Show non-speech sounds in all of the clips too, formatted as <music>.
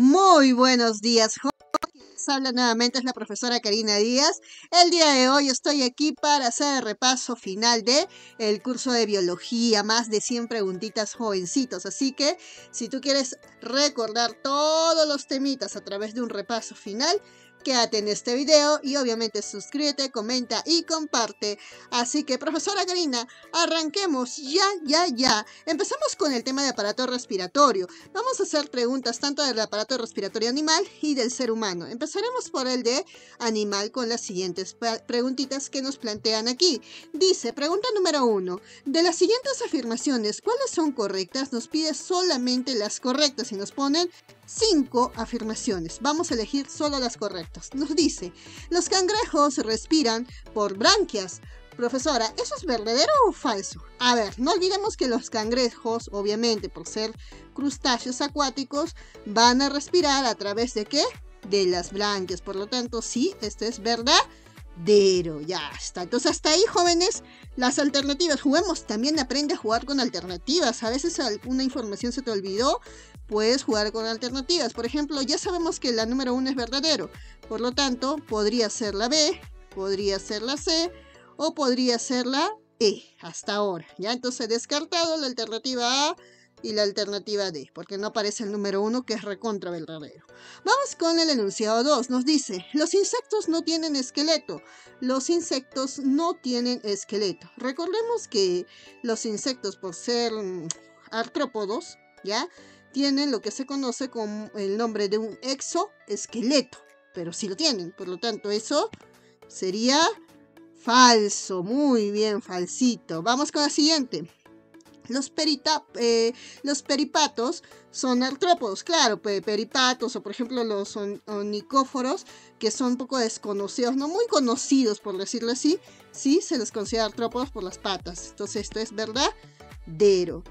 Muy buenos días, jóvenes. Habla nuevamente es la profesora Karina Díaz. El día de hoy estoy aquí para hacer el repaso final de el curso de biología, más de 100 preguntitas jovencitos. Así que si tú quieres recordar todos los temitas a través de un repaso final, quédate en este video y obviamente suscríbete, comenta y comparte. Así que, profesora Karina, arranquemos ya, ya, ya. Empezamos con el tema de aparato respiratorio. Vamos a hacer preguntas tanto del aparato respiratorio animal y del ser humano. Empezaremos por el de animal con las siguientes preguntitas que nos plantean aquí. Dice, pregunta número uno, de las siguientes afirmaciones, ¿cuáles son correctas? Nos pide solamente las correctas y nos ponen cinco afirmaciones. Vamos a elegir solo las correctas. Nos dice, los cangrejos respiran por branquias. Profesora, ¿eso es verdadero o falso? A ver, no olvidemos que los cangrejos, obviamente por ser crustáceos acuáticos, van a respirar a través de qué? De las branquias. Por lo tanto, sí, esto es verdad. Ya está. Entonces, hasta ahí, jóvenes, las alternativas. Juguemos también, aprende a jugar con alternativas. A veces alguna información se te olvidó, puedes jugar con alternativas. Por ejemplo, ya sabemos que la número 1 es verdadero, por lo tanto, podría ser la B, podría ser la C o podría ser la E hasta ahora. Ya entonces descartado la alternativa A y la alternativa D, porque no aparece el número 1 que es recontra verdadero. Vamos con el enunciado 2. Nos dice, los insectos no tienen esqueleto. Los insectos no tienen esqueleto. Recordemos que los insectos por ser mm, artrópodos, ¿ya? tienen lo que se conoce con el nombre de un exoesqueleto, pero sí lo tienen, por lo tanto eso sería falso, muy bien, falsito. Vamos con la siguiente. Los, perita, eh, los peripatos son artrópodos, claro, peripatos o por ejemplo los onicóforos, que son un poco desconocidos, no muy conocidos por decirlo así, sí se les considera artrópodos por las patas. Entonces esto es verdadero.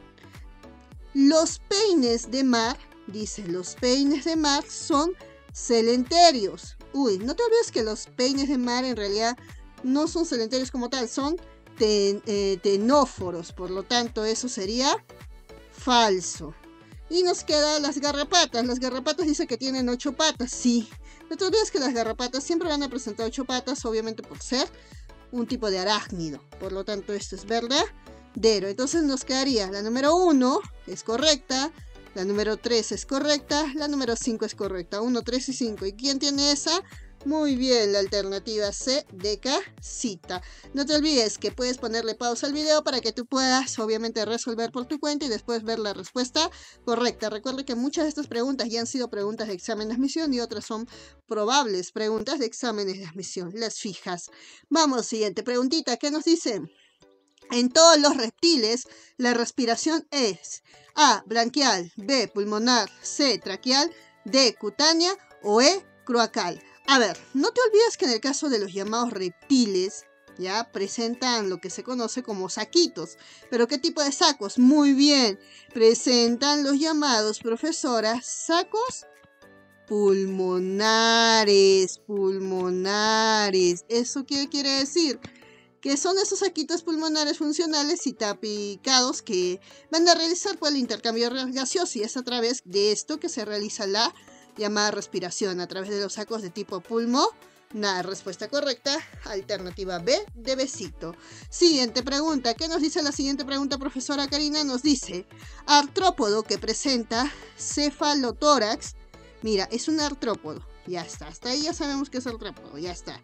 Los peines de mar, dice, los peines de mar son celenterios. Uy, no te olvides que los peines de mar en realidad no son celenterios como tal, son eh, tenóforos, por lo tanto eso sería falso. Y nos quedan las garrapatas. Las garrapatas dice que tienen ocho patas, sí. No te olvides que las garrapatas siempre van a presentar ocho patas, obviamente por ser un tipo de arácnido. Por lo tanto, esto es verdad. Entonces nos quedaría la número 1 es correcta, la número 3 es correcta, la número 5 es correcta. 1, 3 y 5. ¿Y quién tiene esa? Muy bien, la alternativa C de casita. No te olvides que puedes ponerle pausa al video para que tú puedas obviamente resolver por tu cuenta y después ver la respuesta correcta. Recuerda que muchas de estas preguntas ya han sido preguntas de examen de admisión y otras son probables preguntas de exámenes de admisión, las fijas. Vamos, siguiente preguntita, ¿qué nos dicen? En todos los reptiles, la respiración es A. Branquial, B. Pulmonar, C. Traqueal, D. Cutánea o E. Croacal. A ver, no te olvides que en el caso de los llamados reptiles, ya presentan lo que se conoce como saquitos. Pero ¿qué tipo de sacos? Muy bien, presentan los llamados, profesora, sacos pulmonares, pulmonares. ¿Eso qué quiere decir? que son esos saquitos pulmonares funcionales y tapicados que van a realizar por pues, el intercambio gaseoso y es a través de esto que se realiza la llamada respiración a través de los sacos de tipo pulmo. Nada, respuesta correcta. Alternativa B, de besito. Siguiente pregunta. ¿Qué nos dice la siguiente pregunta, profesora Karina? Nos dice, artrópodo que presenta cefalotórax. Mira, es un artrópodo. Ya está, hasta ahí ya sabemos que es artrópodo, ya está.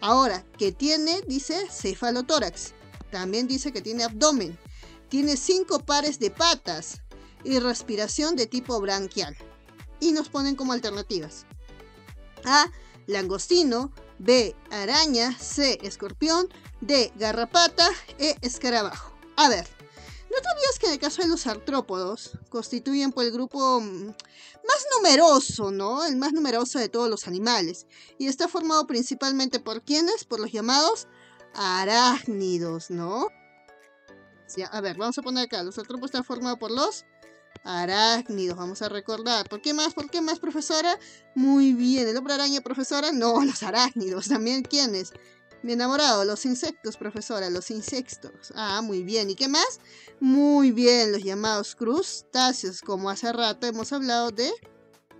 Ahora, que tiene, dice cefalotórax. También dice que tiene abdomen. Tiene cinco pares de patas y respiración de tipo branquial. Y nos ponen como alternativas. A. Langostino. B. Araña. C. Escorpión. D. Garrapata. E. Escarabajo. A ver, todavía es que en el caso de los artrópodos constituyen por pues, el grupo mm, más numeroso, ¿no? El más numeroso de todos los animales. Y está formado principalmente por quienes? Por los llamados arácnidos, ¿no? a ver, vamos a poner acá. Los artrópodos están formados por los arácnidos, vamos a recordar. ¿Por qué más? ¿Por qué más, profesora? Muy bien, el hombre araña, profesora. No, los arácnidos. También, ¿quiénes? Mi enamorado, los insectos, profesora, los insectos. Ah, muy bien. ¿Y qué más? Muy bien, los llamados crustáceos, como hace rato hemos hablado de...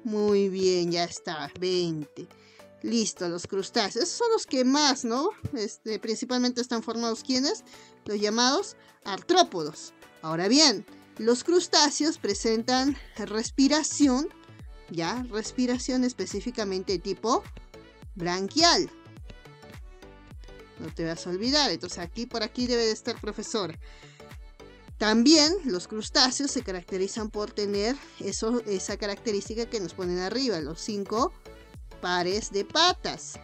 Muy bien, ya está, 20. Listo, los crustáceos. Esos son los que más, ¿no? Este, principalmente están formados quienes? Los llamados artrópodos. Ahora bien, los crustáceos presentan respiración, ya, respiración específicamente tipo branquial no te vas a olvidar. Entonces aquí por aquí debe de estar profesora. También los crustáceos se caracterizan por tener eso, esa característica que nos ponen arriba, los cinco pares de patas.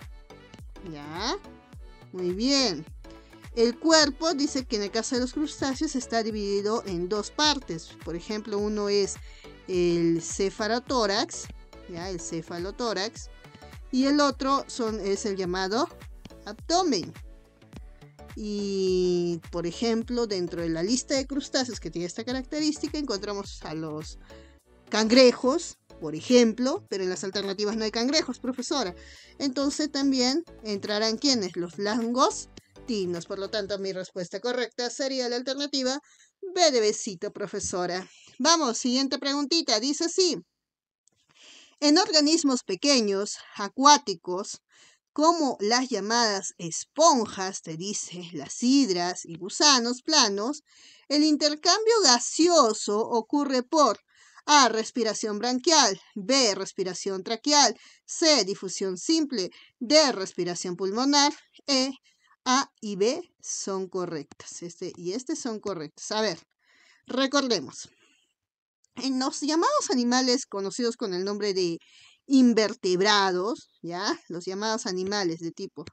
¿Ya? Muy bien. El cuerpo dice que en el caso de los crustáceos está dividido en dos partes. Por ejemplo, uno es el cefalotórax, ¿ya? El cefalotórax. Y el otro son, es el llamado abdomen. Y, por ejemplo, dentro de la lista de crustáceos que tiene esta característica, encontramos a los cangrejos, por ejemplo, pero en las alternativas no hay cangrejos, profesora. Entonces también entrarán quienes? Los langostinos. Por lo tanto, mi respuesta correcta sería la alternativa B de besito, profesora. Vamos, siguiente preguntita. Dice así. En organismos pequeños, acuáticos, como las llamadas esponjas, te dice, las hidras y gusanos planos, el intercambio gaseoso ocurre por a. Respiración branquial. B. Respiración traqueal. C. Difusión simple. D. Respiración pulmonar. E. A y B son correctas. Este y este son correctos. A ver, recordemos. En los llamados animales conocidos con el nombre de invertebrados, ¿ya? Los llamados animales de tipo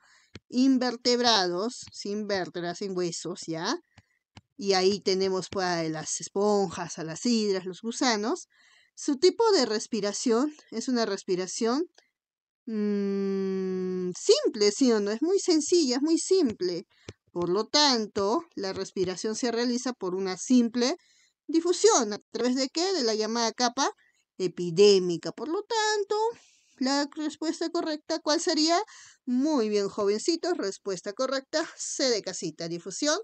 invertebrados, sin vértebras, sin huesos, ¿ya? Y ahí tenemos pues, las esponjas, a las hidras, los gusanos. Su tipo de respiración es una respiración mm, simple, ¿sí o no? Es muy sencilla, es muy simple. Por lo tanto, la respiración se realiza por una simple difusión. ¿A través de qué? De la llamada capa epidémica. Por lo tanto, la respuesta correcta, ¿cuál sería? Muy bien, jovencitos, respuesta correcta, C de casita, difusión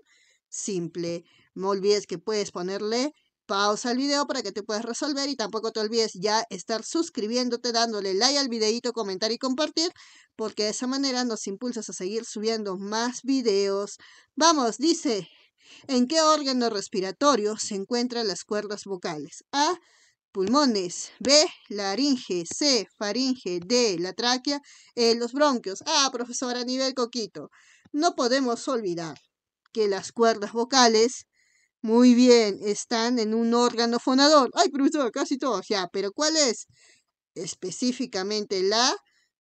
simple. No olvides que puedes ponerle pausa al video para que te puedas resolver y tampoco te olvides ya estar suscribiéndote, dándole like al videito, comentar y compartir, porque de esa manera nos impulsas a seguir subiendo más videos. Vamos, dice, ¿en qué órgano respiratorio se encuentran las cuerdas vocales? A, pulmones, B, laringe, C, faringe, D, la tráquea, E, los bronquios. Ah, profesora, a nivel coquito. No podemos olvidar que las cuerdas vocales, muy bien, están en un órgano fonador. Ay, profesora, casi todos, ya, pero ¿cuál es? Específicamente la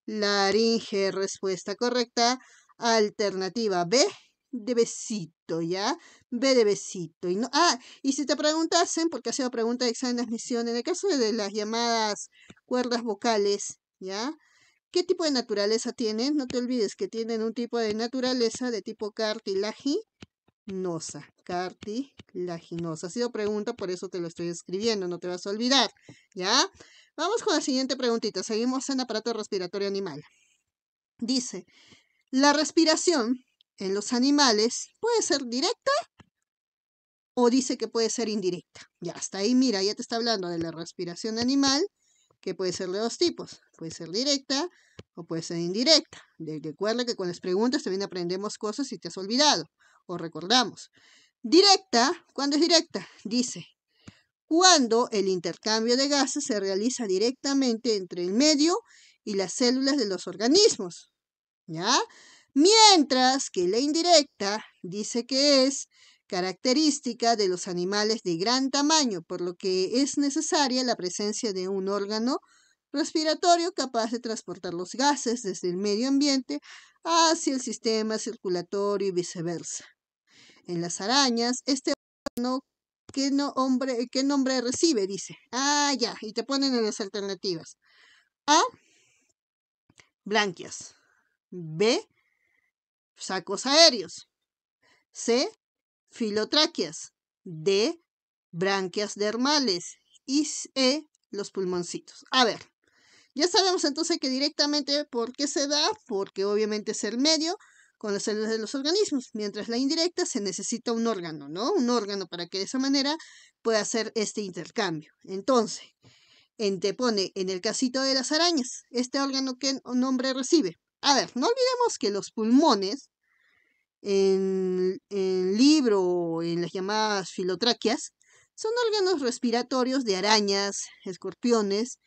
laringe, respuesta correcta. Alternativa B, de besito, ¿ya? Ve de besito. Y no, ah, y si te preguntasen, porque ha sido pregunta de examen de admisión, en el caso de las llamadas cuerdas vocales, ¿ya? ¿Qué tipo de naturaleza tienen? No te olvides que tienen un tipo de naturaleza de tipo cartilaginosa. Cartilaginosa. Ha sido pregunta, por eso te lo estoy escribiendo, no te vas a olvidar, ¿ya? Vamos con la siguiente preguntita. Seguimos en aparato respiratorio animal. Dice, la respiración en los animales puede ser directa o dice que puede ser indirecta. Ya, hasta ahí, mira, ya te está hablando de la respiración animal, que puede ser de dos tipos. Puede ser directa o puede ser indirecta. Recuerda que con las preguntas también aprendemos cosas si te has olvidado o recordamos. Directa, ¿cuándo es directa? Dice, cuando el intercambio de gases se realiza directamente entre el medio y las células de los organismos. ¿Ya? mientras que la indirecta dice que es característica de los animales de gran tamaño, por lo que es necesaria la presencia de un órgano respiratorio capaz de transportar los gases desde el medio ambiente hacia el sistema circulatorio y viceversa. En las arañas, este órgano, ¿qué, ¿qué nombre recibe? Dice, ah, ya, y te ponen en las alternativas. A, blanquias B, sacos aéreos. C. Filotraqueas. D. Branquias dermales. Y E. Los pulmoncitos. A ver, ya sabemos entonces que directamente por qué se da, porque obviamente es el medio con las células de los organismos, mientras la indirecta se necesita un órgano, ¿no? Un órgano para que de esa manera pueda hacer este intercambio. Entonces, te pone en el casito de las arañas, este órgano que nombre recibe. A ver, no olvidemos que los pulmones, en, el libro o en las llamadas filotráqueas, son órganos respiratorios de arañas, escorpiones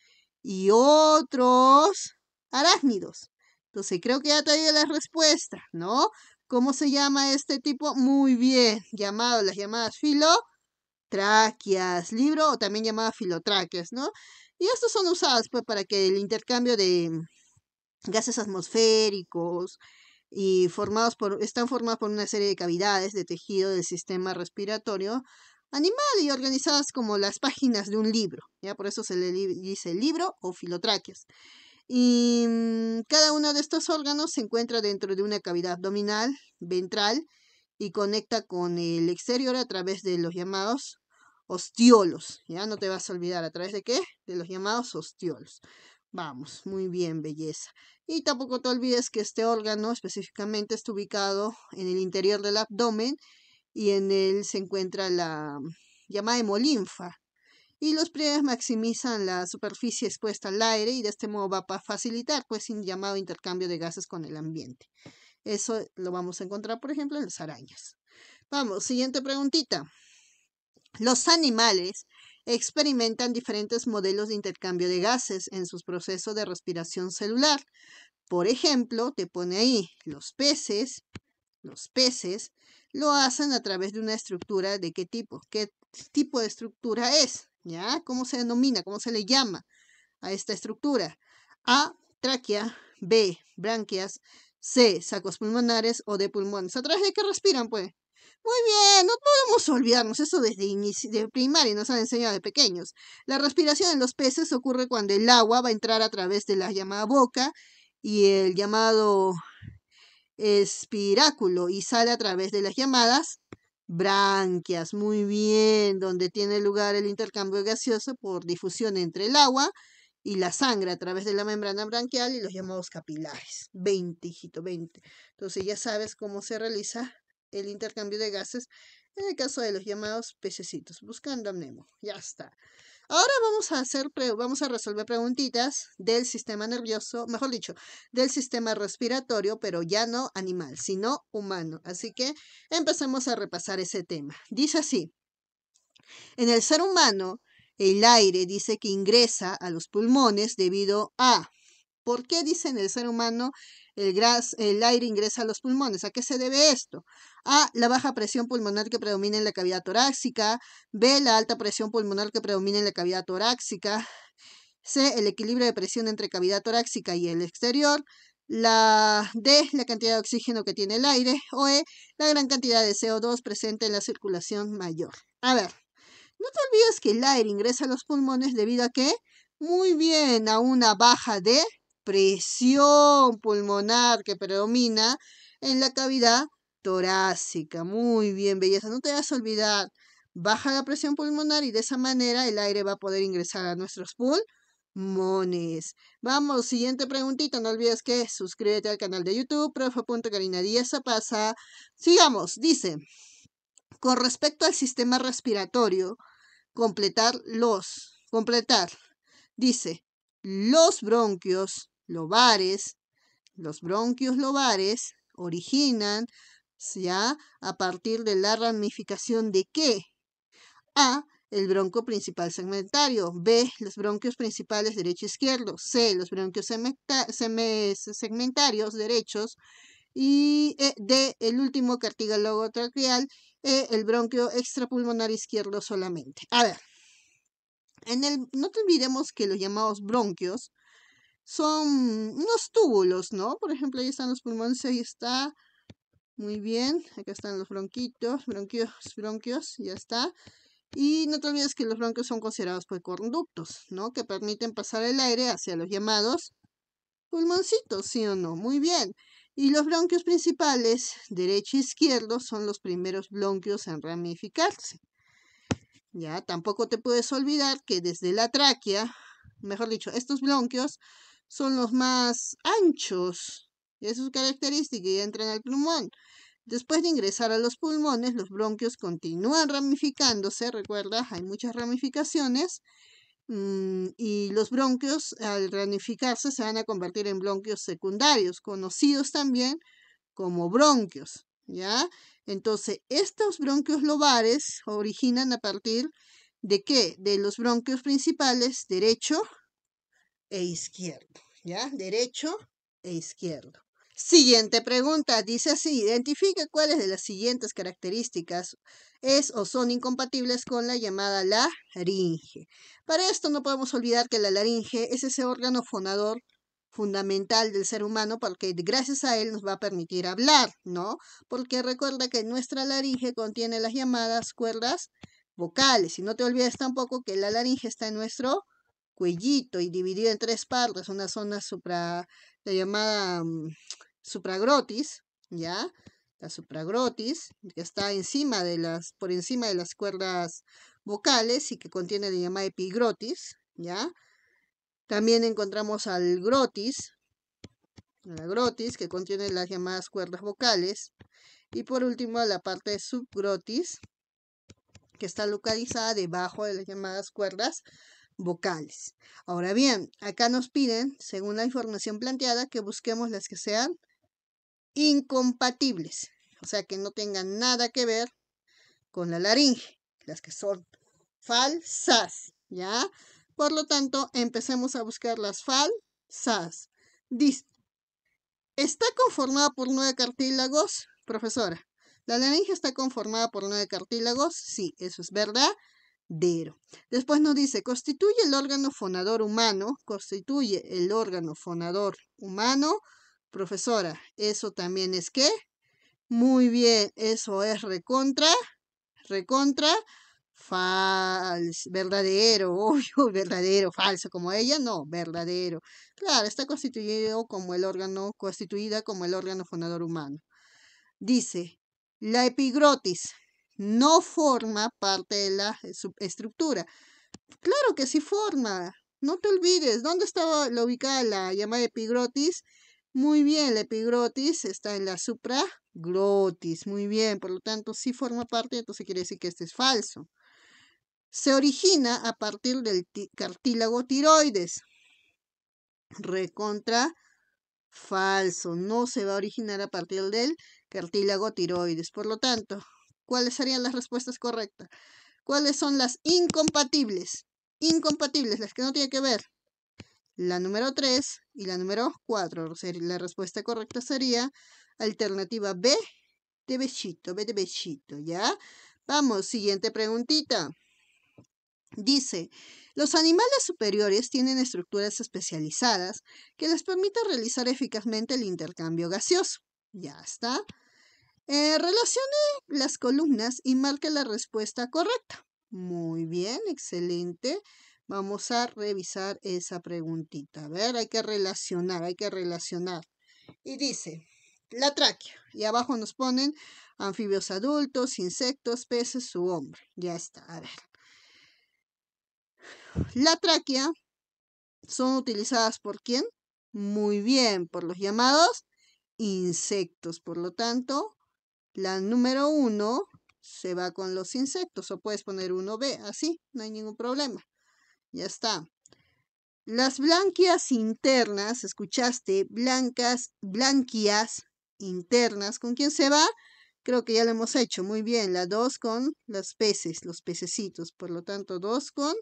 y otros arácnidos. Entonces creo que ya te la respuesta, ¿no? ¿Cómo se llama este tipo? Muy bien, llamado las llamadas filotráqueas, libro o también llamadas filotráqueas, ¿no? Y estos son usados pues, para que el intercambio de, gases atmosféricos y formados por, están formados por una serie de cavidades de tejido del sistema respiratorio animal y organizadas como las páginas de un libro. Ya por eso se le dice libro o filotráqueas. Y mm, cada uno de estos órganos se encuentra dentro de una cavidad abdominal, ventral y conecta con el exterior a través de los llamados ostiolos. Ya no te vas a olvidar a través de qué? De los llamados ostiolos. Vamos, muy bien, belleza. Y tampoco te olvides que este órgano específicamente está ubicado en el interior del abdomen y en él se encuentra la llamada hemolinfa. Y los pliegues maximizan la superficie expuesta al aire y de este modo va a facilitar pues un llamado intercambio de gases con el ambiente. Eso lo vamos a encontrar, por ejemplo, en las arañas. Vamos, siguiente preguntita. Los animales experimentan diferentes modelos de intercambio de gases en sus procesos de respiración celular. Por ejemplo, te pone ahí los peces, los peces lo hacen a través de una estructura de qué tipo, qué tipo de estructura es, ¿ya? ¿Cómo se denomina, cómo se le llama a esta estructura? A, tráquea, B, branquias, C, sacos pulmonares o de pulmones. ¿A través de qué respiran, pues? Muy bien, no podemos olvidarnos eso desde de primaria, nos han enseñado de pequeños. La respiración en los peces ocurre cuando el agua va a entrar a través de la llamada boca y el llamado espiráculo y sale a través de las llamadas branquias. Muy bien, donde tiene lugar el intercambio gaseoso por difusión entre el agua y la sangre a través de la membrana branquial y los llamados capilares. 20, hijito, 20. Entonces ya sabes cómo se realiza el intercambio de gases en el caso de los llamados pececitos, buscando a Nemo. Ya está. Ahora vamos a, hacer vamos a resolver preguntitas del sistema nervioso, mejor dicho, del sistema respiratorio, pero ya no animal, sino humano. Así que empecemos a repasar ese tema. Dice así, en el ser humano, el aire dice que ingresa a los pulmones debido a... ¿Por qué dice en el ser humano el, el aire ingresa a los pulmones. ¿A qué se debe esto? A la baja presión pulmonar que predomina en la cavidad torácica, B la alta presión pulmonar que predomina en la cavidad torácica, C el equilibrio de presión entre cavidad torácica y el exterior, la D, la cantidad de oxígeno que tiene el aire, o E, la gran cantidad de CO2 presente en la circulación mayor. A ver, no te olvides que el aire ingresa a los pulmones debido a que, muy bien, a una baja de presión pulmonar que predomina en la cavidad torácica. Muy bien, belleza, no te vas a olvidar. Baja la presión pulmonar y de esa manera el aire va a poder ingresar a nuestros pulmones. Vamos, siguiente preguntita. No olvides que suscríbete al canal de YouTube, profe.carina pasa Sigamos, dice. Con respecto al sistema respiratorio, completar los, completar, dice, los bronquios lobares, los bronquios lobares originan ya a partir de la ramificación de qué? A, el bronco principal segmentario. B, los bronquios principales derecho-izquierdo. C, los bronquios segmentarios derechos. Y eh, D, el último cartílago traqueal, E, el bronquio extrapulmonar izquierdo solamente. A ver, en el, no te olvidemos que los llamados bronquios son unos túbulos, ¿no? Por ejemplo, ahí están los pulmones, ahí está. Muy bien, acá están los bronquitos, bronquios, bronquios, ya está. Y no te olvides que los bronquios son considerados por conductos, ¿no? Que permiten pasar el aire hacia los llamados pulmoncitos, ¿sí o no? Muy bien. Y los bronquios principales, derecho e izquierdo, son los primeros bronquios en ramificarse. Ya, tampoco te puedes olvidar que desde la tráquea, mejor dicho, estos bronquios son los más anchos. Es su característica y entran al pulmón. Después de ingresar a los pulmones, los bronquios continúan ramificándose, recuerda, hay muchas ramificaciones, mm, y los bronquios al ramificarse se van a convertir en bronquios secundarios, conocidos también como bronquios, ¿ya? Entonces, estos bronquios lobares originan a partir de qué? De los bronquios principales, derecho e izquierdo, ¿ya? Derecho e izquierdo. Siguiente pregunta, dice así, Identifica cuáles de las siguientes características es o son incompatibles con la llamada laringe. Para esto no podemos olvidar que la laringe es ese órgano fonador fundamental del ser humano porque gracias a él nos va a permitir hablar, ¿no? Porque recuerda que nuestra laringe contiene las llamadas cuerdas vocales y no te olvides tampoco que la laringe está en nuestro cuellito y dividido en tres partes, una zona supra, la llamada mm, <sniffs> supragrotis, ¿ya? La supragrotis, que está encima de las, por encima de las cuerdas vocales y que contiene la llamada epigrotis, ¿ya? También encontramos al grotis, la grotis, que contiene las llamadas cuerdas vocales. Y por último, la parte subgrotis, que está localizada debajo de las llamadas cuerdas vocales. Ahora bien, acá nos piden, según la información planteada, que busquemos las que sean incompatibles, o sea, que no tengan nada que ver con la laringe, las que son falsas, ¿ya? Por lo tanto, empecemos a buscar las falsas. está conformada por nueve cartílagos, profesora. La laringe está conformada por nueve cartílagos, sí, eso es verdad. Después nos dice, constituye el órgano fonador humano, constituye el órgano fonador humano. Profesora, eso también es qué? Muy bien, eso es recontra, recontra, falso, verdadero, <laughs> obvio, verdadero, falso, como ella, no, verdadero. Claro, está constituido como el órgano, constituida como el órgano fonador humano. Dice, la epigrotis, no forma parte de la e, estructura. Claro que sí forma. No te olvides, ¿dónde estaba ubicada la llamada epigrotis? Muy bien, la epigrotis está en la supragrotis. Muy bien, por lo tanto, sí forma parte, entonces quiere decir que este es falso. Se origina a partir del cartílago tiroides. Recontra falso. No se va a originar a partir del cartílago tiroides. Por lo tanto, cuáles serían las respuestas correctas. ¿Cuáles son las incompatibles? Incompatibles, las que no tienen que ver. La número 3 y la número 4. La respuesta correcta sería alternativa B de besito, B de besito, ¿ya? Vamos, siguiente preguntita. Dice, los animales superiores tienen estructuras especializadas que les permiten realizar eficazmente el intercambio gaseoso. Ya está. Eh, relacione las columnas y marque la respuesta correcta. Muy bien, excelente. Vamos a revisar esa preguntita. A ver, hay que relacionar, hay que relacionar. Y dice, la tráquea. Y abajo nos ponen anfibios adultos, insectos, peces su hombre. Ya está, a ver. La tráquea son utilizadas por quién? Muy bien, por los llamados insectos. Por lo tanto, la número uno se va con los insectos o puedes poner 1B, así, no hay ningún problema. Ya está. Las blanquias internas, escuchaste, blancas, blanquias internas, ¿con quién se va? Creo que ya lo hemos hecho, muy bien, la 2 con los peces, los pececitos, por lo tanto 2 con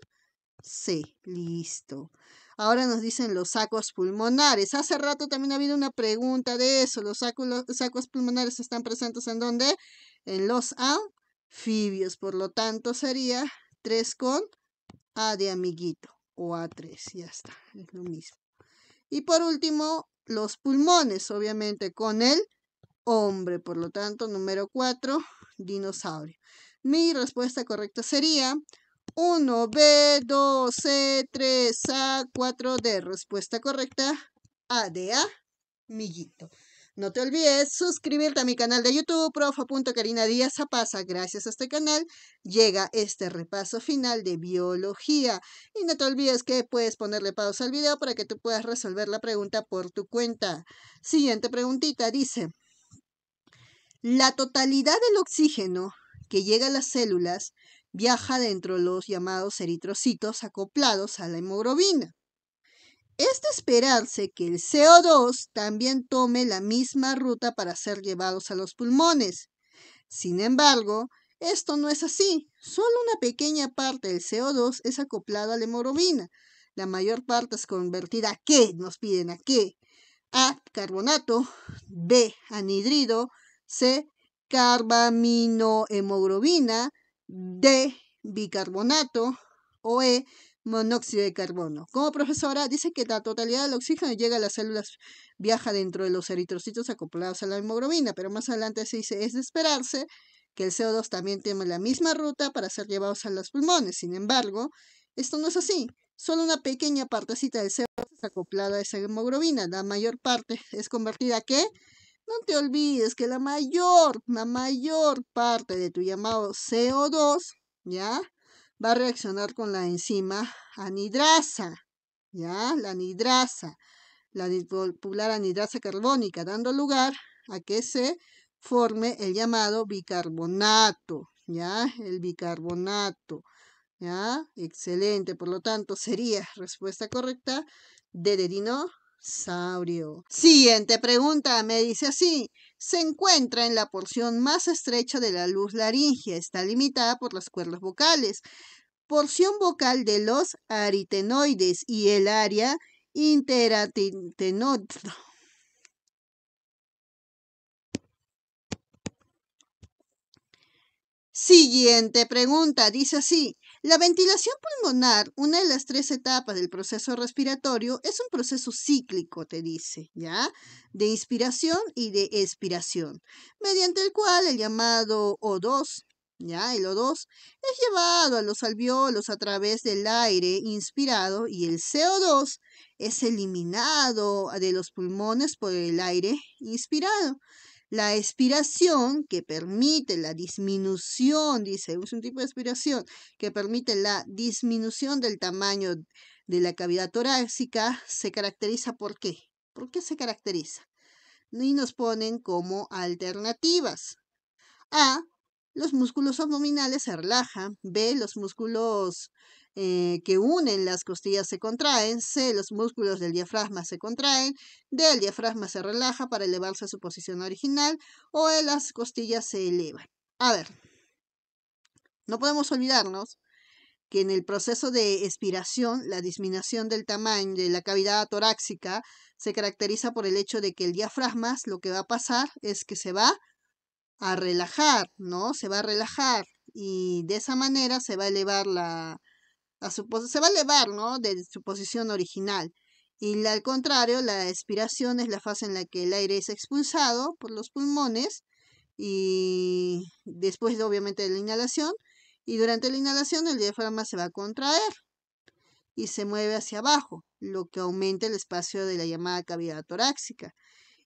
Sí, listo. Ahora nos dicen los sacos pulmonares. Hace rato también ha habido una pregunta de eso. Los sacos, los sacos pulmonares están presentes en dónde? En los anfibios. Por lo tanto, sería 3 con A de amiguito o A3. Ya está, es lo mismo. Y por último, los pulmones, obviamente, con el hombre. Por lo tanto, número 4, dinosaurio. Mi respuesta correcta sería 1, B, 2, C, 3, A, 4, D. Respuesta correcta, A de A, Millito. No te olvides suscribirte a mi canal de YouTube, Karina Díaz Zapasa. Gracias a este canal llega este repaso final de biología. Y no te olvides que puedes ponerle pausa al video para que tú puedas resolver la pregunta por tu cuenta. Siguiente preguntita dice, la totalidad del oxígeno que llega a las células viaja dentro de los llamados eritrocitos acoplados a la hemoglobina. Es de esperarse que el CO2 también tome la misma ruta para ser llevados a los pulmones. Sin embargo, esto no es así. Solo una pequeña parte del CO2 es acoplada a la hemoglobina. La mayor parte es convertida a qué? Nos piden a qué? A carbonato, B anhidrido, C carbaminohemoglobina, de bicarbonato o E, monóxido de carbono. Como profesora, dice que la totalidad del oxígeno llega a las células, viaja dentro de los eritrocitos acoplados a la hemoglobina, pero más adelante se dice, es de esperarse que el CO2 también tenga la misma ruta para ser llevados a los pulmones. Sin embargo, esto no es así. Solo una pequeña partecita del CO2 es acoplada a esa hemoglobina. La mayor parte es convertida a qué? No te olvides que la mayor, la mayor parte de tu llamado CO2, ¿ya? Va a reaccionar con la enzima anidrasa, ¿ya? La anidrasa, la popular anidrasa carbónica, dando lugar a que se forme el llamado bicarbonato, ¿ya? El bicarbonato, ¿ya? Excelente, por lo tanto sería respuesta correcta de Siguiente pregunta, me dice así. Se encuentra en la porción más estrecha de la luz laringea, está limitada por las cuerdas vocales, porción vocal de los aritenoides y el área interatenoide. Siguiente pregunta, dice así. La ventilación pulmonar, una de las tres etapas del proceso respiratorio, es un proceso cíclico, te dice, ¿ya? De inspiración y de expiración, mediante el cual el llamado O2 ¿ya? El O2 es llevado a los alveolos a través del aire inspirado y el CO2 es eliminado de los pulmones por el aire inspirado. La expiración que permite la disminución, dice, es un tipo de expiración que permite la disminución del tamaño de la cavidad torácica, se caracteriza por qué? ¿Por qué se caracteriza? Y nos ponen como alternativas. A, los músculos abdominales se relajan, B, los músculos eh, que unen las costillas se contraen, C, los músculos del diafragma se contraen, D, el diafragma se relaja para elevarse a su posición original, o E, las costillas se elevan. A ver, no podemos olvidarnos que en el proceso de expiración, la disminución del tamaño de la cavidad torácica se caracteriza por el hecho de que el diafragma lo que va a pasar es que se va a relajar, ¿no? Se va a relajar y de esa manera se va a elevar la a se va a elevar, ¿no? De su posición original. Y al contrario, la expiración es la fase en la que el aire es expulsado por los pulmones y después obviamente de la inhalación y durante la inhalación el diafragma se va a contraer y se mueve hacia abajo, lo que aumenta el espacio de la llamada cavidad torácica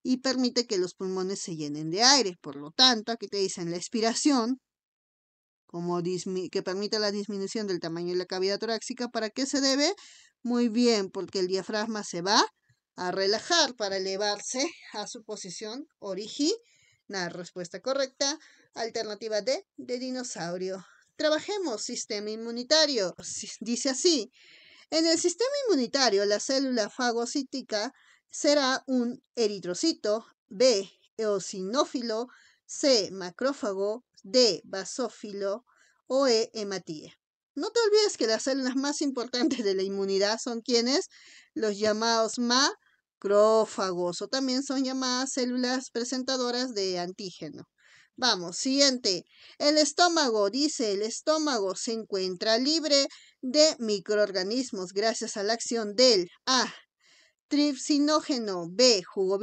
y permite que los pulmones se llenen de aire. Por lo tanto, aquí te dicen la expiración, como que permite la disminución del tamaño de la cavidad torácica. ¿Para qué se debe? Muy bien, porque el diafragma se va a relajar para elevarse a su posición La Respuesta correcta. Alternativa D, de dinosaurio. Trabajemos sistema inmunitario. Dice así. En el sistema inmunitario, la célula fagocítica será un eritrocito, B, eosinófilo, C, macrófago, D, basófilo o E, hematía. No te olvides que las células más importantes de la inmunidad son quienes, los llamados macrófagos, o también son llamadas células presentadoras de antígeno. Vamos, siguiente. El estómago, dice, el estómago se encuentra libre de microorganismos gracias a la acción del A tripsinógeno, B, jugo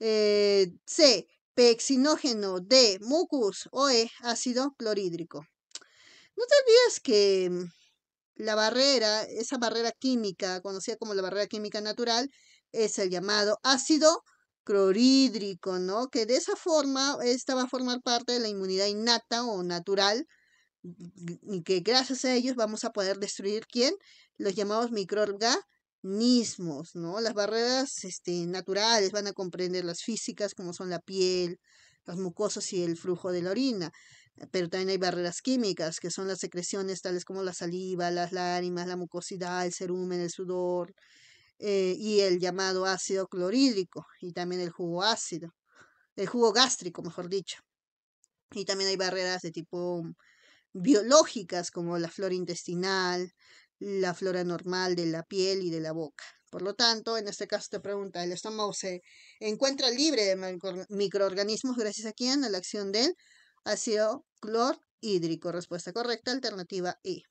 eh, C, pexinógeno, D, mucus o E, ácido clorhídrico. No te olvides que mm, la barrera, esa barrera química, conocida como la barrera química natural, es el llamado ácido clorhídrico, ¿no? Que de esa forma, esta va a formar parte de la inmunidad innata o natural, y que gracias a ellos vamos a poder destruir, ¿quién? Los llamados microorganismos mismos, ¿no? Las barreras este, naturales van a comprender las físicas, como son la piel, las mucosas y el flujo de la orina. Pero también hay barreras químicas, que son las secreciones tales como la saliva, las lágrimas, la mucosidad, el cerumen, el sudor eh, y el llamado ácido clorhídrico y también el jugo ácido, el jugo gástrico, mejor dicho. Y también hay barreras de tipo biológicas como la flora intestinal, la flora normal de la piel y de la boca. Por lo tanto, en este caso te pregunta, ¿el estómago se encuentra libre de microorganismos gracias a quién? A la acción del ácido clorhídrico. Respuesta correcta, alternativa E.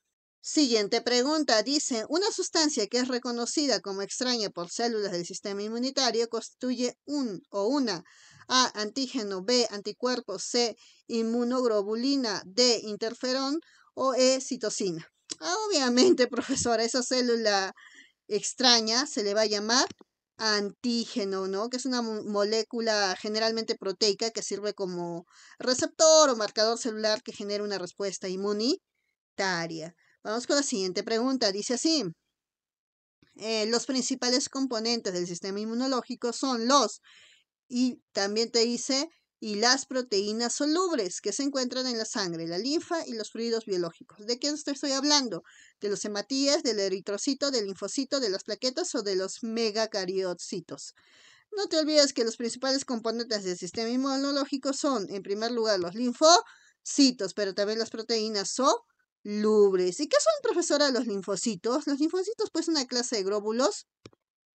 Siguiente pregunta. Dice, una sustancia que es reconocida como extraña por células del sistema inmunitario constituye un o una A, antígeno, B, anticuerpo, C, inmunoglobulina, D, interferón o E, citocina. Obviamente, profesora, esa célula extraña se le va a llamar antígeno, ¿no? Que es una molécula generalmente proteica que sirve como receptor o marcador celular que genera una respuesta inmunitaria. Vamos con la siguiente pregunta. Dice así. Eh, los principales componentes del sistema inmunológico son los, y también te dice y las proteínas solubles que se encuentran en la sangre, la linfa y los fluidos biológicos. ¿De qué estoy hablando? De los hematíes, del eritrocito, del linfocito, de las plaquetas o de los megacariocitos. No te olvides que los principales componentes del sistema inmunológico son, en primer lugar, los linfocitos, pero también las proteínas solubles. ¿Y qué son, profesora, los linfocitos? Los linfocitos, pues, una clase de glóbulos.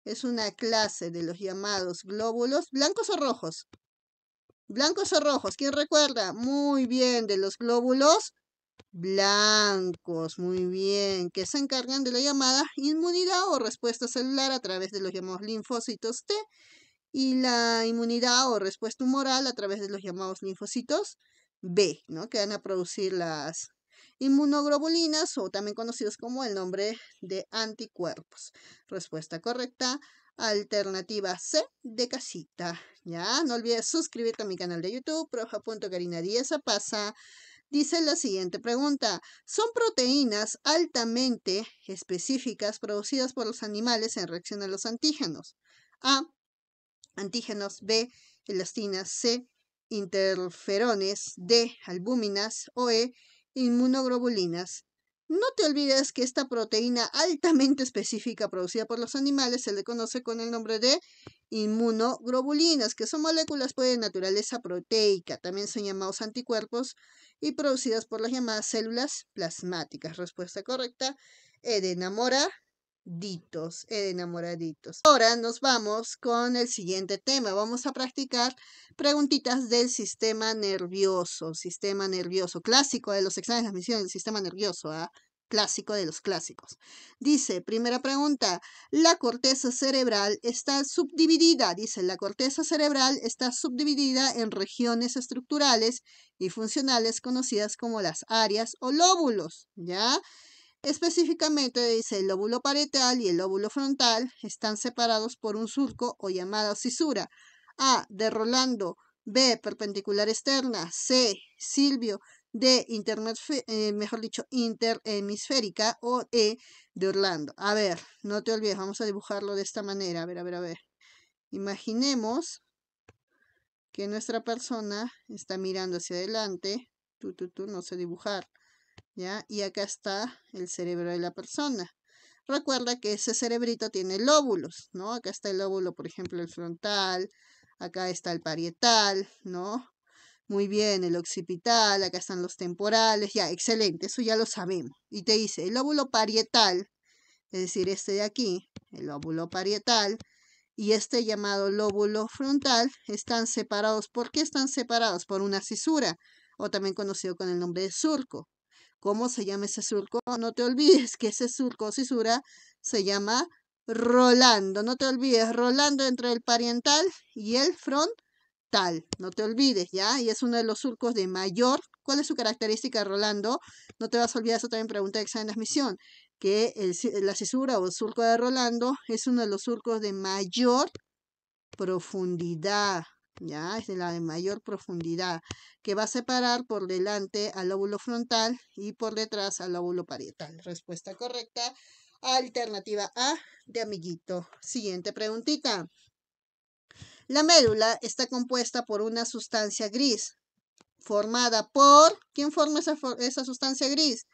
Es una clase de los llamados glóbulos blancos o rojos ¿Blancos o rojos? ¿Quién recuerda? Muy bien, de los glóbulos blancos, muy bien, que se encargan de la llamada inmunidad o respuesta celular a través de los llamados linfocitos T y la inmunidad o respuesta humoral a través de los llamados linfocitos B, ¿no? que van a producir las inmunoglobulinas o también conocidos como el nombre de anticuerpos. Respuesta correcta, Alternativa C de casita. Ya, no olvides suscribirte a mi canal de YouTube, proja.carina Pasa. Dice la siguiente pregunta, ¿son proteínas altamente específicas producidas por los animales en reacción a los antígenos? A, antígenos, B, elastinas, C, interferones, D, albúminas o E, inmunoglobulinas. No te olvides que esta proteína altamente <laughs> específica producida por los animales se le conoce con el nombre de inmunoglobulinas, que son moléculas pues, de naturaleza proteica, también son llamados anticuerpos y producidas por las llamadas células plasmáticas. Respuesta correcta, Edena Mora, enamoraditos, eh, enamoraditos. Ahora nos vamos con el siguiente tema. Vamos a practicar preguntitas del sistema nervioso, sistema nervioso clásico de los exámenes de admisión, el sistema nervioso, ¿ah? clásico de los clásicos. Dice, primera pregunta, la corteza cerebral está subdividida, dice, la corteza cerebral está subdividida en regiones estructurales y funcionales conocidas como las áreas o lóbulos, ¿ya? Específicamente dice el lóbulo parietal y el lóbulo frontal están separados por un surco o llamada cisura. A. De Rolando. B. Perpendicular externa. C. Silvio. D. Eh, mejor dicho, interhemisférica. O E. De Orlando. A ver, no te olvides, vamos a dibujarlo de esta manera. A ver, a ver, a ver. Imaginemos que nuestra persona está mirando hacia adelante. Tú, tú, tú, no sé dibujar. ¿ya? Y acá está el cerebro de la persona. Recuerda que ese cerebrito tiene lóbulos, ¿no? Acá está el lóbulo, por ejemplo, el frontal, acá está el parietal, ¿no? Muy bien, el occipital, acá están los temporales, ya, excelente, eso ya lo sabemos. Y te dice, el lóbulo parietal, es decir, este de aquí, el lóbulo parietal, y este llamado lóbulo frontal están separados. ¿Por qué están separados? Por una cisura, o también conocido con el nombre de surco. ¿Cómo se llama ese surco? No te olvides que ese surco cisura se llama Rolando. No te olvides, Rolando entre el pariental y el frontal. No te olvides, ¿ya? Y es uno de los surcos de mayor. ¿Cuál es su característica, Rolando? No te vas a olvidar, eso también pregunta de examen de admisión. Que la cisura o el surco de Rolando es uno de los surcos de mayor profundidad ya es la mayor profundidad, que va a separar por delante al lóbulo frontal y por detrás al lóbulo parietal. Respuesta correcta, alternativa A de amiguito. Siguiente preguntita. La médula está compuesta por una sustancia gris formada por... ¿Quién forma esa, esa sustancia gris?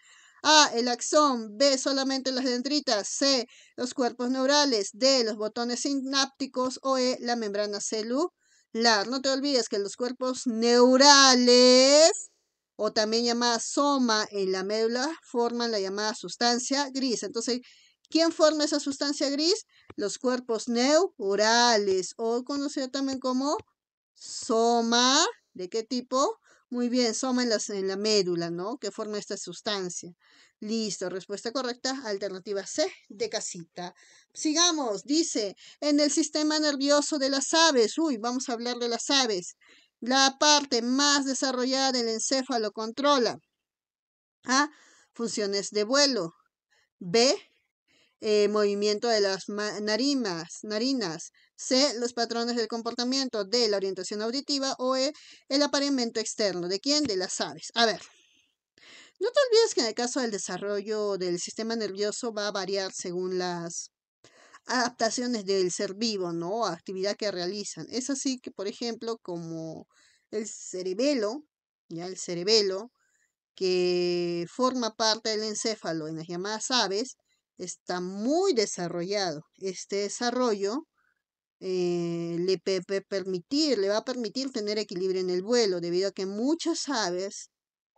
A, el axón, B, solamente las dendritas, C, los cuerpos neurales, D, los botones sinápticos o E, la membrana celular no te olvides que los cuerpos neurales, o también llamada soma en la médula, forman la llamada sustancia gris. Entonces, ¿quién forma esa sustancia gris? Los cuerpos neurales, o conocido también como soma, ¿de qué tipo? Muy bien, soma en, eh, la médula, ¿no? Que forma esta sustancia. Listo, respuesta correcta, alternativa C de casita. Sigamos, dice, en el sistema nervioso de las aves, uy, vamos a hablar de las aves. La parte más desarrollada del encéfalo controla A, funciones de vuelo. B, eh, movimiento de las narinas. C. Los patrones del comportamiento. de La orientación auditiva. O e, El apareamiento externo. ¿De quién? De las aves. A ver. No te olvides que en el caso del desarrollo del sistema nervioso va a variar según las adaptaciones del ser vivo, ¿no? Actividad que realizan. Es así que, por ejemplo, como el cerebelo, ya el cerebelo, que forma parte del encéfalo en las llamadas aves, está muy desarrollado. Este desarrollo eh, le permitir, le va a permitir tener equilibrio en el vuelo, debido a que muchas aves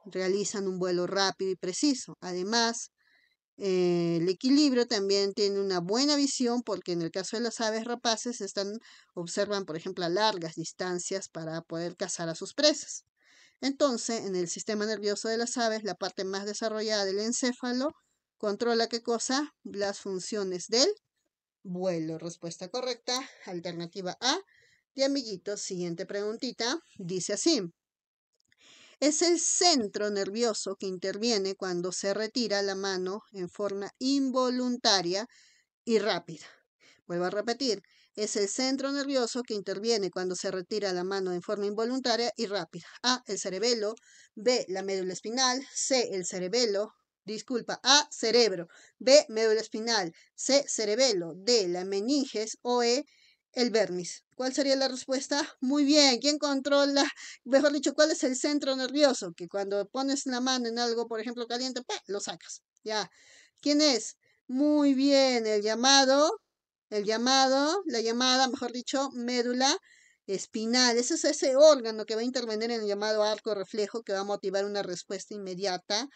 realizan un vuelo rápido y preciso. Además, eh, el equilibrio también tiene una buena visión porque en el caso de las aves rapaces están, observan, por ejemplo, a largas distancias para poder cazar a sus presas. Entonces, en el sistema nervioso de las aves, la parte más desarrollada del encéfalo controla qué cosa? Las funciones del vuelo. Respuesta correcta, alternativa A. Y amiguitos, siguiente preguntita, dice así. Es el centro nervioso que interviene cuando se retira la mano en forma involuntaria y rápida. Vuelvo a repetir, es el centro nervioso que interviene cuando se retira la mano en forma involuntaria y rápida. A, el cerebelo, B, la médula espinal, C, el cerebelo, disculpa, A, cerebro, B, médula espinal, C, cerebelo, D, la meninges o E, el vermis. ¿Cuál sería la respuesta? Muy bien, ¿quién controla? Mejor dicho, ¿cuál es el centro nervioso? Que cuando pones la mano en algo, por ejemplo, caliente, lo sacas. Ya. ¿Quién es? Muy bien, el llamado, el llamado, la llamada, mejor dicho, médula espinal. Ese es ese órgano que va a intervenir en el llamado arco reflejo que va a motivar una respuesta inmediata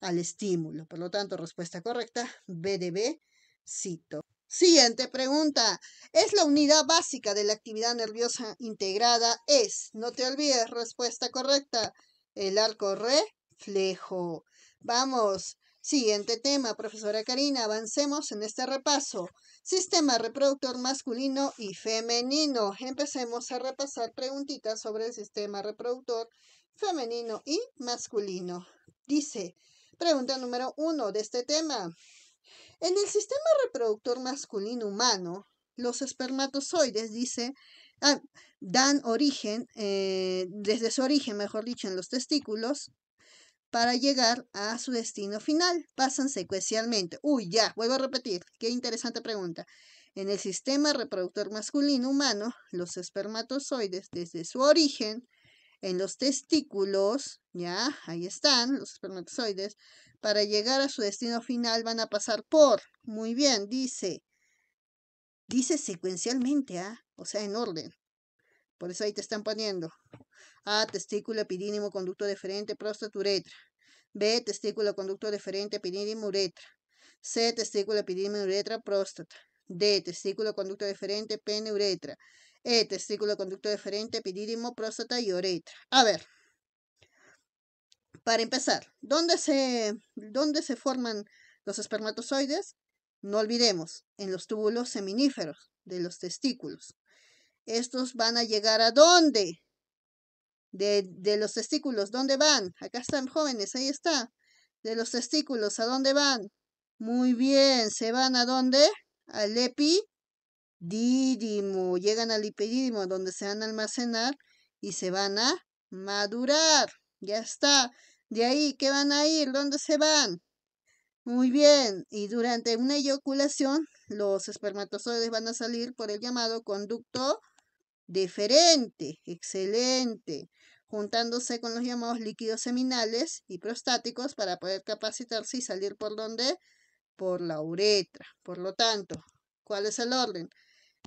al estímulo. Por lo tanto, respuesta correcta, BDB, cito. Siguiente pregunta. ¿Es la unidad básica de la actividad nerviosa integrada? Es, no te olvides, respuesta correcta, el arco reflejo. Vamos. Siguiente tema, profesora Karina, avancemos en este repaso. Sistema reproductor masculino y femenino. Empecemos a repasar preguntitas sobre el sistema reproductor femenino y masculino. Dice, Pregunta número uno de este tema. En el sistema reproductor masculino humano, los espermatozoides, dice, ah, dan origen, eh, desde su origen, mejor dicho, en los testículos, para llegar a su destino final. Pasan secuencialmente. Uy, ya, vuelvo a repetir. Qué interesante pregunta. En el sistema reproductor masculino humano, los espermatozoides, desde su origen, en los testículos, ya, ahí están los espermatozoides, para llegar a su destino final van a pasar por, muy bien, dice, dice secuencialmente, ¿ah? O sea, en orden. Por eso ahí te están poniendo. A, testículo, epidínimo, conducto deferente, próstata, uretra. B, testículo, conducto deferente, epidínimo, uretra. C, testículo, epidínimo, uretra, próstata. D. Testículo, conducto deferente, pene, uretra. E. Testículo, conducto deferente, epidídimo, próstata y uretra. A ver. Para empezar, ¿dónde se, se forman los espermatozoides? No olvidemos, en los túbulos seminíferos de los testículos. Estos van a llegar a dónde? De, de, los testículos, ¿dónde van? Acá están jóvenes, ahí está. De los testículos, ¿a dónde van? Muy bien, ¿se van a dónde? al epidídimo, llegan al epidídimo donde se van a almacenar y se van a madurar. Ya está. De ahí, ¿qué van a ir? ¿Dónde se van? Muy bien. Y durante una eyaculación, los espermatozoides van a salir por el llamado conducto deferente. Excelente. Juntándose con los llamados líquidos seminales y prostáticos para poder capacitarse y salir por donde por la uretra. Por lo tanto, ¿cuál es el orden?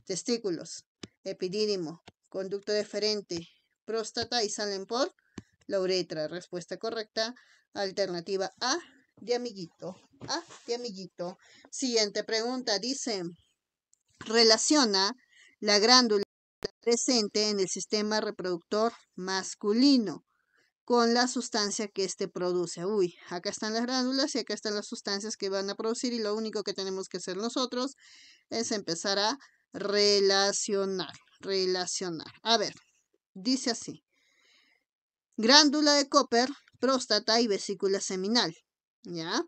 Testículos, epidínimo, conducto deferente, próstata y salen por la uretra. Respuesta correcta. Alternativa A de amiguito. A de amiguito. Siguiente pregunta. Dice, relaciona la glándula presente en el sistema reproductor masculino con la sustancia que éste produce. Uy, acá están las glándulas y acá están las sustancias que van a producir y lo único que tenemos que hacer nosotros es empezar a relacionar, relacionar. A ver, dice así. Glándula de Copper, próstata y vesícula seminal, ¿ya?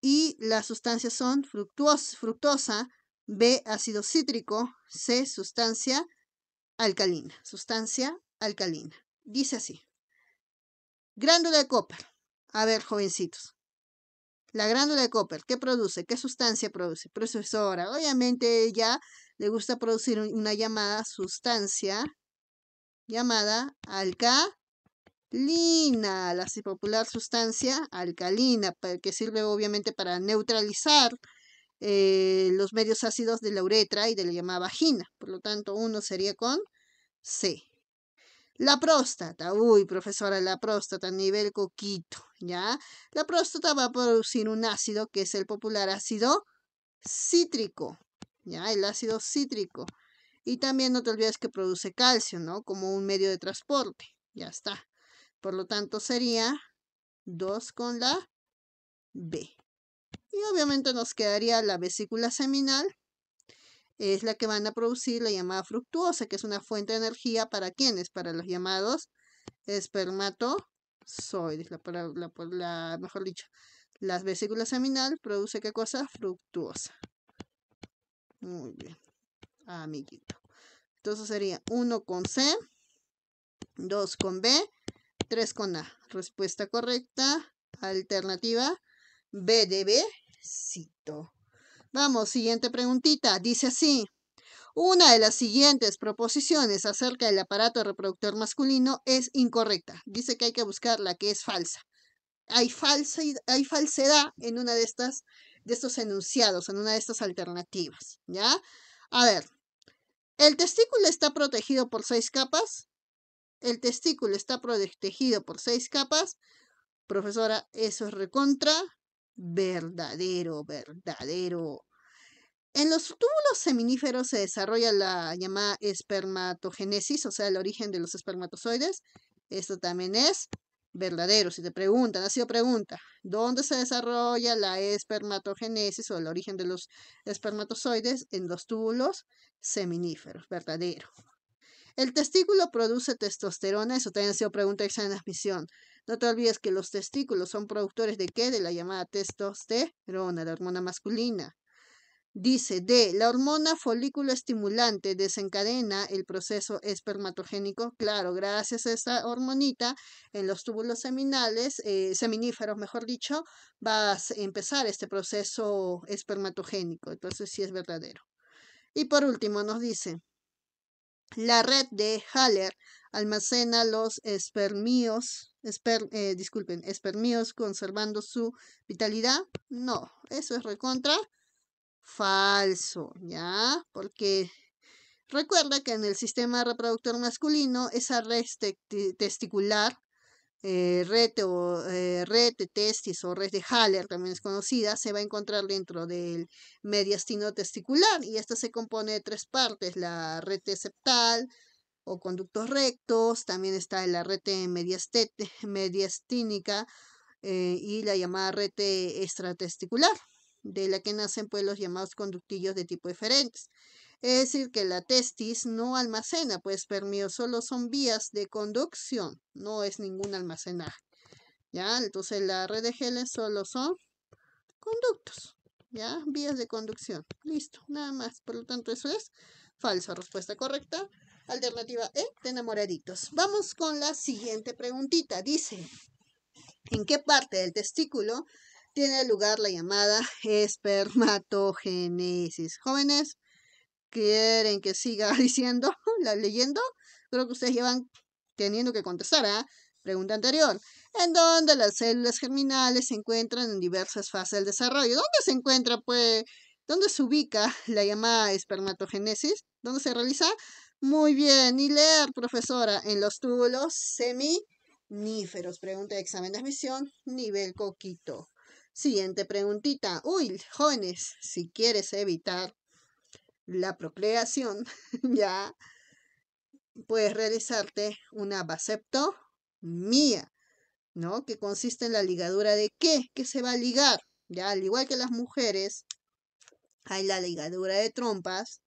Y las sustancias son fructosa, B, ácido cítrico, C, sustancia alcalina, sustancia alcalina. Dice así. Grándula de Copper. A ver, jovencitos. La glándula de Copper, ¿qué produce? ¿Qué sustancia produce? Profesora, obviamente ella le gusta producir una llamada sustancia llamada alcalina, la popular sustancia alcalina, que sirve obviamente para neutralizar eh, los medios ácidos de la uretra y de la llamada vagina. Por lo tanto, uno sería con C. La próstata, uy, profesora, la próstata, a nivel coquito, ¿ya? La próstata va a producir un ácido que es el popular ácido cítrico, ¿ya? El ácido cítrico. Y también no te olvides que produce calcio, ¿no? Como un medio de transporte, ya está. Por lo tanto, sería 2 con la B. Y obviamente nos quedaría la vesícula seminal, es la que van a producir la llamada fructuosa, que es una fuente de energía para quienes, para los llamados espermatozoides, la, la, la, mejor dicho, las vesículas seminal produce qué cosa? Fructuosa. Muy bien, amiguito. Entonces sería 1 con C, 2 con B, 3 con A. Respuesta correcta, alternativa B de B, cito. Vamos, siguiente preguntita. Dice así. Una de las siguientes proposiciones acerca del aparato reproductor masculino es incorrecta. Dice que hay que buscar la que es falsa. Hay, falsa, hay falsedad en una de estas de estos enunciados, en una de estas alternativas, ¿ya? A ver, ¿el testículo está protegido por seis capas? El testículo está protegido por seis capas. Profesora, eso es recontra verdadero, verdadero. En los túbulos seminíferos se desarrolla la llamada espermatogénesis, o sea, el origen de los espermatozoides. Esto también es verdadero. Si te preguntan, ha sido pregunta, ¿dónde se desarrolla la espermatogénesis o el origen de los espermatozoides? En los túbulos seminíferos, verdadero. El testículo produce testosterona, eso también ha sido pregunta de examen de admisión. No te olvides que los testículos son productores de qué? De la llamada testosterona, la hormona masculina. Dice D, la hormona folículo estimulante desencadena el proceso espermatogénico. Claro, gracias a esta hormonita en los túbulos seminales, eh, seminíferos mejor dicho, vas a empezar este proceso espermatogénico. Entonces sí es verdadero. Y por último nos dice, la red de Haller almacena los espermíos, esper, eh, disculpen, espermíos conservando su vitalidad. No, eso es recontra falso, ¿ya? Porque recuerda que en el sistema reproductor masculino esa red testicular, eh, o, eh, testis o red de Haller, también es conocida, se va a encontrar dentro del mediastino testicular y esta se compone de tres partes, la red septal, o conductos rectos, también está la red <laughs> mediastínica eh, y la llamada red extratesticular, de la que nacen pues los llamados conductillos de tipo diferentes. Es decir, que la testis no almacena pues permio, solo son vías de conducción, no es ningún almacenaje. ¿Ya? Entonces la red de geles solo son conductos, ¿ya? Vías de conducción. Listo, nada más. Por lo tanto, eso es falsa Respuesta correcta. Alternativa E, de enamoraditos. Vamos con la siguiente preguntita. Dice, ¿en qué parte del testículo tiene lugar la llamada espermatogénesis? Jóvenes, ¿quieren que siga <laughs> diciendo, la leyendo? Creo que ustedes llevan teniendo que contestar, a Pregunta anterior. En dónde las células germinales se encuentran en diversas fases del desarrollo. ¿Dónde se encuentra, pues, dónde se ubica la llamada espermatogénesis? ¿Dónde se realiza? Muy bien, y leer, profesora, en los túbulos seminíferos. Pregunta de examen de admisión, nivel coquito. Siguiente preguntita. Uy, jóvenes, si quieres evitar la procreación, <laughs> ya puedes realizarte una vasectomía, ¿no? Que consiste en la ligadura de qué? Que se va a ligar, ya al igual que las mujeres, hay la ligadura de trompas,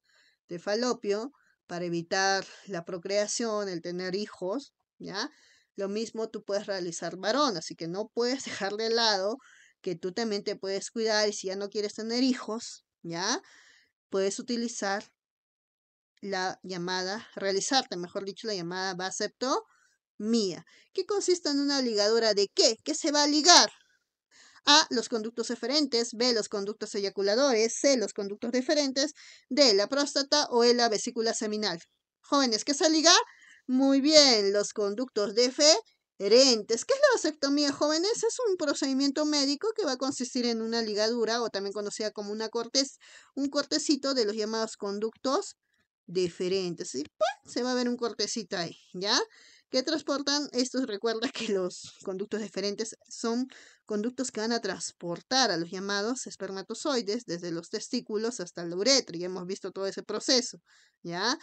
de falopio, para evitar la procreación, el tener hijos, ¿ya? Lo mismo tú puedes realizar varón, así que no puedes <laughs> dejar de lado que tú también te puedes cuidar y si ya no quieres tener hijos, ¿ya? Puedes utilizar la llamada, realizarte, mejor dicho, la llamada mía, que consiste en una ligadura de qué? Que se va a ligar a, los conductos eferentes, B, los conductos eyaculadores, C, los conductos deferentes, D, la próstata o E, la vesícula seminal. Jóvenes, ¿qué se liga? Muy bien, los conductos deferentes. ¿Qué es la vasectomía, jóvenes? Es un procedimiento médico que va a consistir en una ligadura o también conocida como una cortes, un cortecito de los llamados conductos deferentes. Y se va a ver un cortecito ahí, ¿ya? que transportan estos recuerda que los conductos deferentes son conductos que van a transportar a los llamados espermatozoides desde los testículos hasta la uretra, y hemos visto todo ese proceso, ¿ya?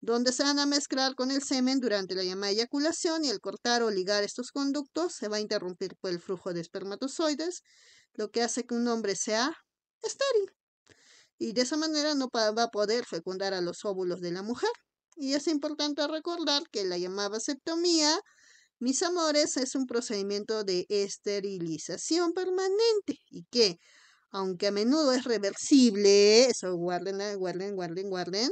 Donde se van a mezclar con el semen durante la llamada eyaculación y al cortar o ligar estos conductos se va a interrumpir el flujo de espermatozoides, lo que hace que un hombre sea estéril. Y de esa manera no va a poder fecundar a los óvulos de la mujer. Y es importante recordar que la llamada septomía mis amores es un procedimiento de esterilización permanente y que, aunque a menudo es reversible, eso guarden, guarden, guarden, guarden,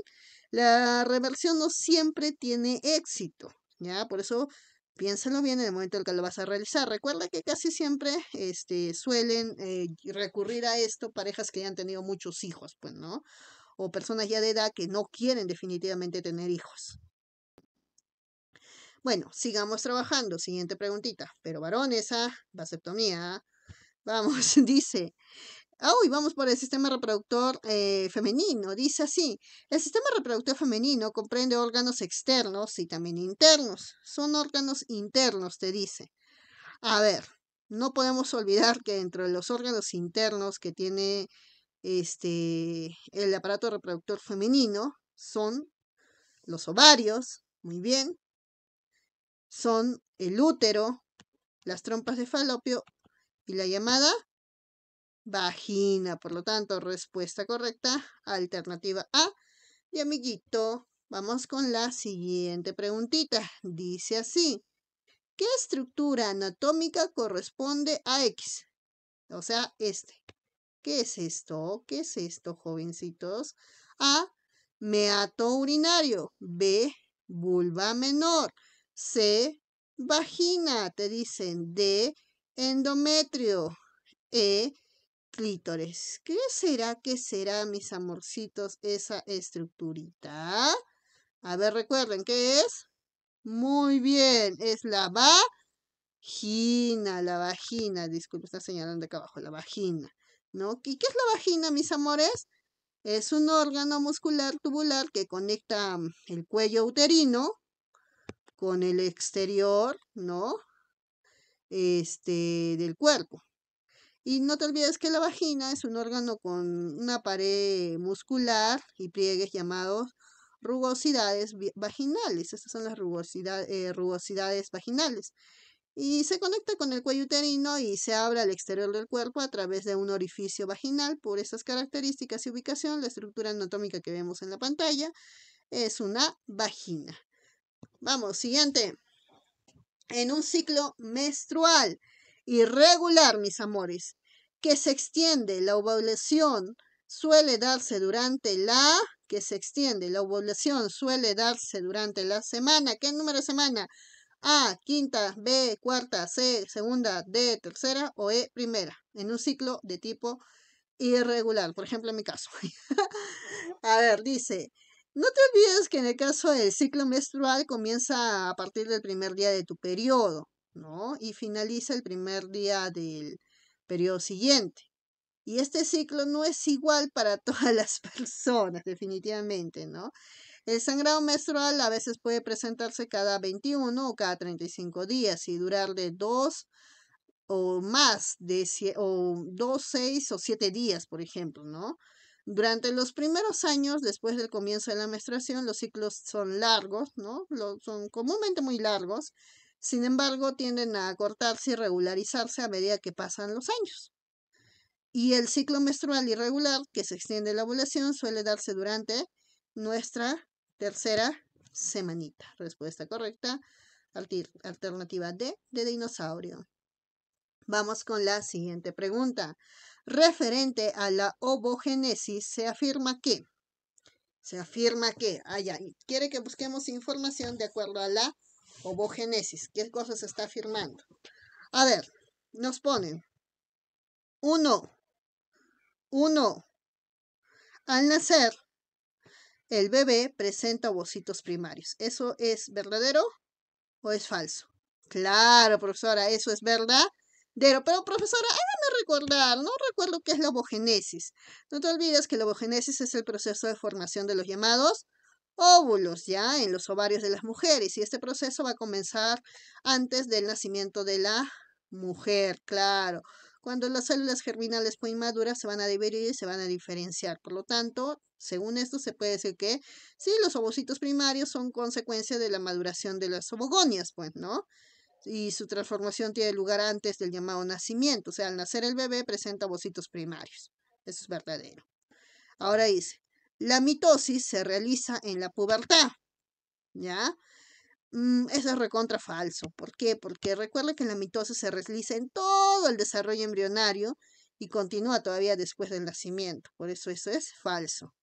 la reversión no siempre tiene éxito, ¿ya? Por eso piénsalo bien en el momento en que lo vas a realizar. Recuerda que casi siempre este, suelen eh, recurrir a esto parejas que ya han tenido muchos hijos, pues, ¿no? O personas ya de edad que no quieren definitivamente tener hijos. Bueno, sigamos trabajando. Siguiente preguntita. Pero varones, ¿ah? Vasectomía. Vamos, <laughs> dice. Ay, ah, vamos por el sistema reproductor eh, femenino. Dice así, el sistema reproductor femenino comprende órganos externos y también internos. Son órganos internos, te dice. A ver, no podemos olvidar que dentro de los órganos internos que tiene este, el aparato reproductor femenino son los ovarios, muy bien, son el útero, las trompas de falopio y la llamada vagina. Por lo tanto, respuesta correcta, alternativa A. Y amiguito, vamos con la siguiente preguntita. Dice así, ¿qué estructura anatómica corresponde a X? O sea, este. ¿Qué es esto? ¿Qué es esto, jovencitos? A. Meato urinario. B. Vulva menor. C, vagina, te dicen. D, endometrio. E, clítores. ¿Qué será? ¿Qué será, mis amorcitos, esa estructurita? A ver, recuerden, ¿qué es? Muy bien, es la vagina, la vagina. Disculpe, está señalando acá abajo, la vagina. ¿No? ¿Y qué es la vagina, mis amores? Es un órgano muscular tubular que conecta mm, el cuello uterino con el exterior, ¿no? Este, del cuerpo. Y no te olvides que la vagina es un órgano con una pared muscular y pliegues llamados rugosidades vaginales. Estas son las rugosidad, eh, rugosidades vaginales. Y se conecta con el cuello uterino y se abre al exterior del cuerpo a través de un orificio vaginal. Por estas características y ubicación, la estructura anatómica que vemos en la pantalla es una vagina. Vamos, siguiente. En un ciclo menstrual irregular, mis amores, que se extiende la ovulación suele darse durante la que se extiende la ovulación suele darse durante la semana. ¿Qué número de semana? A, quinta, B, cuarta, C, segunda, D, tercera o E, primera, en un ciclo de tipo irregular, por ejemplo en mi caso. <laughs> A ver, dice, no te olvides que en el caso del ciclo menstrual comienza a partir del primer día de tu periodo, ¿no? Y finaliza el primer día del periodo siguiente. Y este ciclo no es igual para <laughs> todas las personas, definitivamente, ¿no? El sangrado menstrual a veces puede presentarse cada 21 o cada 35 días y durar de dos o más de o dos seis o siete días, por ejemplo, ¿no? Durante los primeros años, después del comienzo de la menstruación, los ciclos son largos, ¿no? son comúnmente muy largos. Sin embargo, tienden a acortarse y regularizarse a medida que pasan los años. Y el ciclo menstrual irregular, que se extiende la ovulación, suele darse durante nuestra tercera semanita. Respuesta correcta. Alternativa D de dinosaurio. Vamos con la siguiente pregunta. Referente a la ovogénesis, se afirma que, se afirma que, ah, quiere que busquemos información de acuerdo a la ovogénesis. ¿Qué cosa se está afirmando? A ver, nos ponen uno, uno. Al nacer, el bebé presenta ovocitos primarios. ¿Eso es verdadero o es falso? Claro, profesora, eso es verdad pero, profesora, hágame recordar, no recuerdo qué es la ovogenesis. No te olvides que la ovogenesis es el proceso de formación de los llamados óvulos, ¿ya? En los ovarios de las mujeres. Y este proceso va a comenzar antes del nacimiento de la mujer, claro. Cuando las células germinales inmaduras se van a dividir y se van a diferenciar. Por lo tanto, según esto, se puede decir que sí, los ovocitos primarios son consecuencia de la maduración de las ovogonias, pues, ¿no? y su transformación tiene lugar antes del llamado nacimiento. O sea, al nacer el bebé presenta bocitos primarios. Eso es verdadero. Ahora dice, la mitosis se realiza en la pubertad. ¿Ya? Mm, eso es recontra falso. ¿Por qué? Porque recuerda que la mitosis se realiza en todo el desarrollo embrionario y continúa todavía después del nacimiento. Por eso eso es falso.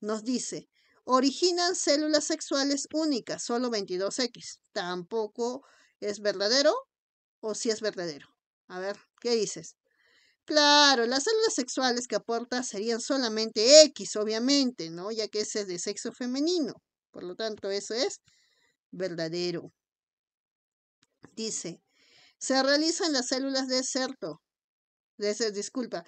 Nos dice, originan células sexuales únicas, solo 22X. Tampoco ¿Es verdadero o si es verdadero? A ver, ¿qué dices? Claro, las células sexuales que aporta serían solamente X, obviamente, ¿no? Ya que ese es de sexo femenino. Por lo tanto, eso es verdadero. Dice, se realiza en las células de Sertoli. de, disculpa,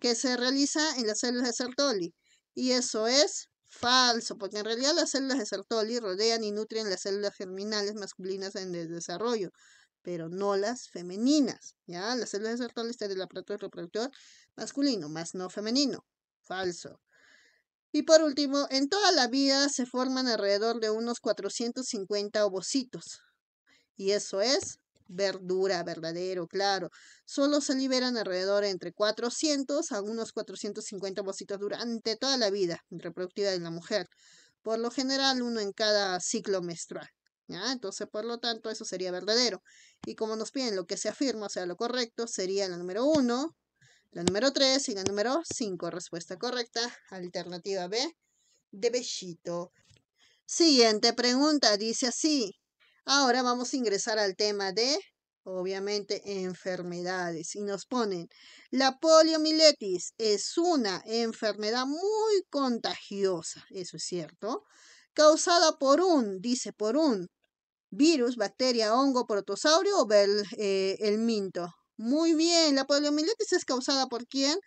que se realiza en las células de Sertoli. Y eso es Falso, porque en realidad las células de Sertoli rodean y nutren las células germinales masculinas en el desarrollo, pero no las femeninas. ¿ya? Las células de Sertoli están en el aparato reproductor masculino, más no femenino. Falso. Y por último, en toda la vida se forman alrededor de unos 450 ovocitos. Y eso es verdura, verdadero, claro. Solo se liberan alrededor entre 400 a unos 450 bocitos durante toda la vida reproductiva de la mujer. Por lo general, uno en cada ciclo menstrual. Entonces, por lo tanto, eso sería verdadero. Y como nos piden lo que se afirma, o sea, lo correcto, sería la número 1, la número 3 y la número 5. Respuesta correcta. Alternativa B, de besito Siguiente pregunta, dice así. Ahora vamos a ingresar al tema de, obviamente, enfermedades. Y nos ponen, la poliomielitis es una enfermedad muy contagiosa, eso es cierto, causada por un, dice por un, virus, bacteria, hongo, protosaurio o eh, el, minto. Muy bien, la poliomielitis es causada por quién?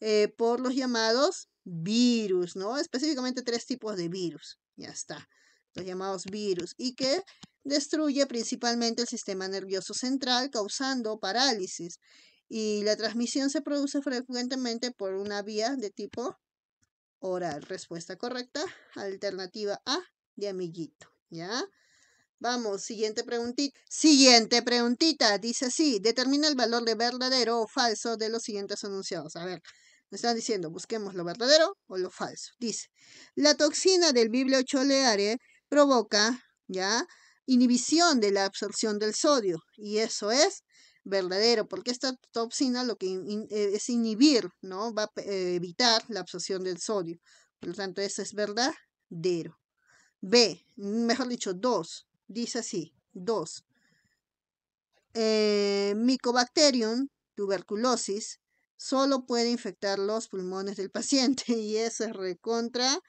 Eh, por los llamados virus, ¿no? Específicamente tres tipos de virus, ya está, los llamados virus, y que destruye principalmente el sistema nervioso central, causando parálisis. Y la transmisión se produce frecuentemente por una vía de tipo oral. Respuesta correcta, alternativa A de amiguito. ¿Ya? Vamos, siguiente preguntita. Siguiente preguntita. Dice así, determina el valor de verdadero o falso de los siguientes anunciados. A ver, me están diciendo, busquemos lo verdadero o lo falso. Dice, la toxina del choleare provoca, ¿ya? inhibición de la absorción del sodio y eso es verdadero, porque esta toxina lo que eh, es inhibir, ¿no? Va a eh, evitar la absorción del sodio. Por lo tanto, eso es verdadero. B, mejor dicho, dos dice así, 2. Eh, Mycobacterium tuberculosis solo puede infectar los pulmones del paciente <laughs> y eso es recontra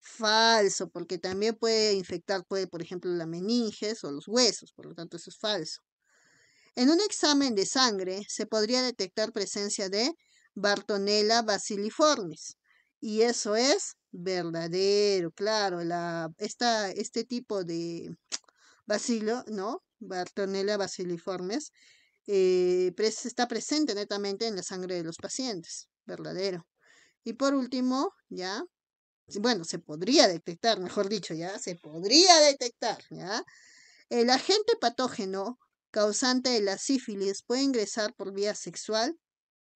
falso, porque también puede infectar, puede, por ejemplo, la meninges o los huesos, por lo tanto eso es falso. En un examen de sangre se podría detectar presencia de Bartonella basiliformis y eso es verdadero, claro, la, este tipo de bacilo, ¿no? Bartonella basiliformes eh, está presente netamente en la sangre de los pacientes, verdadero. Y por último, ya, bueno, se podría detectar, mejor dicho, ya, se podría detectar, ¿ya? El agente patógeno causante de la sífilis puede ingresar por vía sexual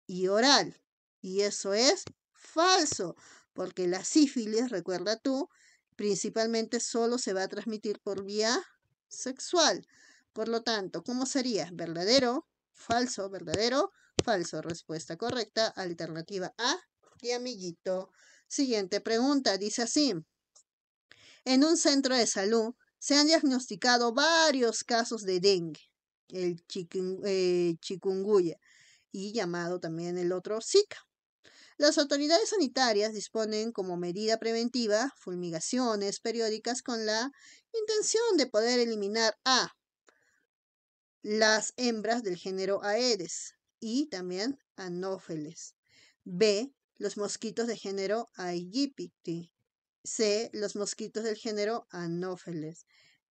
y oral. Y eso es falso, porque la sífilis, recuerda tú, principalmente solo se va a transmitir por vía sexual. Por lo tanto, ¿cómo sería? ¿Verdadero? ¿Falso? ¿Verdadero? Falso. Respuesta correcta. Alternativa A. mi amiguito. Siguiente pregunta, dice así. En un centro de salud se han diagnosticado varios casos de dengue, el eh, y llamado también el otro Zika. Las autoridades sanitarias disponen como medida preventiva fulmigaciones periódicas con la intención de poder eliminar a las hembras del género Aedes y también anófeles. B los mosquitos de género Aegypti. C. Los mosquitos del género Anopheles.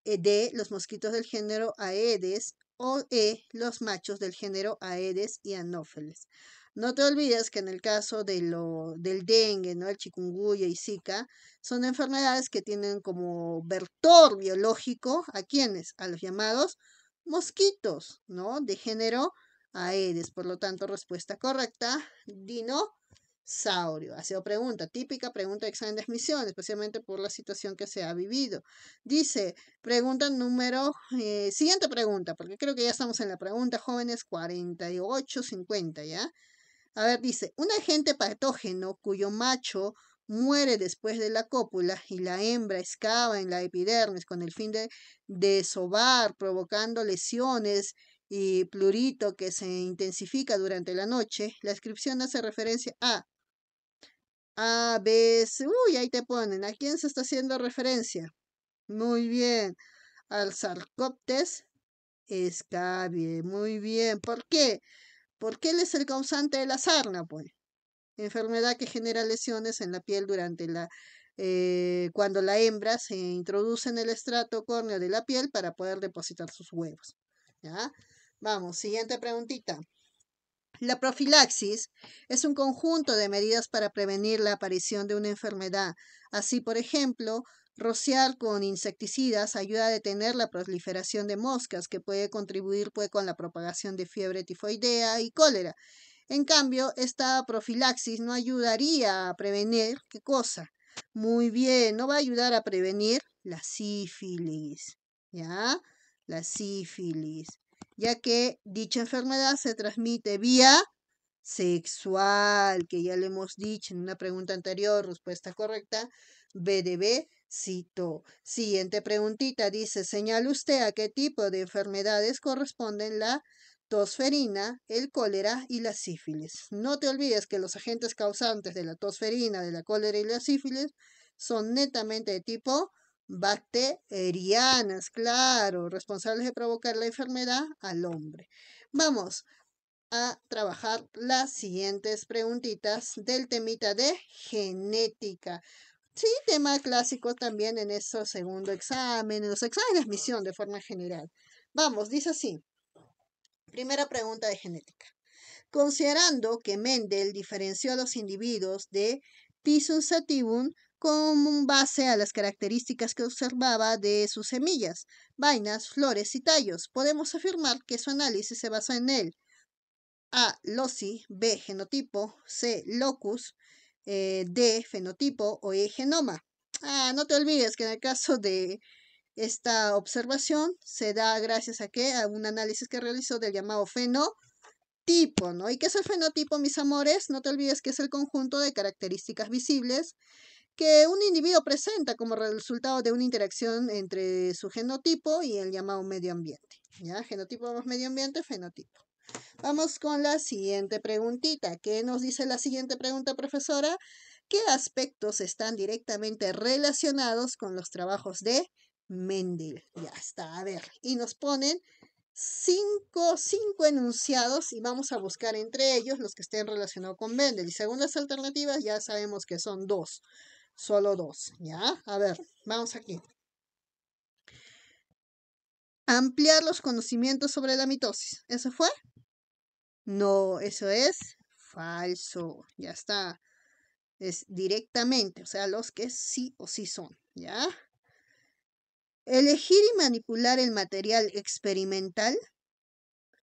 Eh, D. Los mosquitos del género Aedes. O E. Los machos del género Aedes y Anopheles. No te olvides que en el caso de lo, del dengue, ¿no? el chikungunya y zika, son enfermedades que tienen como vertor biológico a quienes, a los llamados mosquitos, ¿no? De género Aedes. Por lo tanto, respuesta correcta, Dino Saurio. Ha sido pregunta, típica pregunta de examen de admisión, especialmente por la situación que se ha vivido. Dice, pregunta número, eh, siguiente pregunta, porque creo que ya estamos en la pregunta, jóvenes 48, 50, ¿ya? A ver, dice, un agente patógeno cuyo macho muere después de la cópula y la hembra excava en la epidermis con el fin de desovar, provocando lesiones y plurito que se intensifica durante la noche, la descripción hace referencia a a, B, Uy, ahí te ponen. ¿A quién se está haciendo referencia? Muy bien. Al sarcoptes escabie. Muy bien. ¿Por qué? Porque él es el causante de la sarna, pues. Enfermedad que genera lesiones en la piel durante la. Eh, cuando la hembra se introduce en el estrato córneo de la piel para poder depositar sus huevos. ¿Ya? Vamos, siguiente preguntita. La profilaxis es un conjunto de medidas para prevenir la aparición de una enfermedad. Así, por ejemplo, rociar con insecticidas ayuda a detener la proliferación de moscas, que puede contribuir pues, con la propagación de fiebre tifoidea y cólera. En cambio, esta profilaxis no ayudaría a prevenir qué cosa. Muy bien, no va a ayudar a prevenir la sífilis. ¿Ya? La sífilis ya que dicha enfermedad se transmite vía sexual, que ya le hemos dicho en una pregunta anterior, respuesta correcta, BDB cito Siguiente preguntita dice, señala usted a qué tipo de enfermedades corresponden la tosferina, el cólera y la sífilis. No te olvides que los agentes causantes de la tosferina, de la cólera y la sífilis son netamente de tipo bacterianas, claro, responsables de provocar la enfermedad al hombre. Vamos a trabajar las siguientes preguntitas del temita de genética. Sí, tema clásico también en este segundo examen, en los exámenes de admisión de forma general. Vamos, dice así. Primera pregunta de genética. Considerando que Mendel diferenció a los individuos de Tisun sativum, con base a las características que observaba de sus semillas, vainas, flores y tallos. Podemos afirmar que su análisis se basa en el A. loci, B. Genotipo, C. Locus, eh, D. Fenotipo o E. Genoma. Ah, no te olvides que en el caso de esta observación se da gracias a que a un análisis que realizó del llamado fenotipo. ¿no? ¿Y qué es el fenotipo, mis amores? No te olvides que es el conjunto de características visibles que un individuo presenta como resultado de una interacción entre su genotipo y el llamado medio ambiente. ¿ya? Genotipo más medio ambiente, fenotipo. Vamos con la siguiente preguntita. ¿Qué nos dice la siguiente pregunta, profesora? ¿Qué aspectos están directamente relacionados con los trabajos de Mendel? Ya está, a ver. Y nos ponen cinco, cinco enunciados y vamos a buscar entre ellos los que estén relacionados con Mendel. Y según las alternativas ya sabemos que son dos solo dos, ¿ya? A ver, vamos aquí. Ampliar los conocimientos sobre la mitosis. ¿Eso fue? No, eso es falso. Ya está. Es directamente, o sea, los que sí o sí son, ¿ya? Elegir y manipular el material experimental.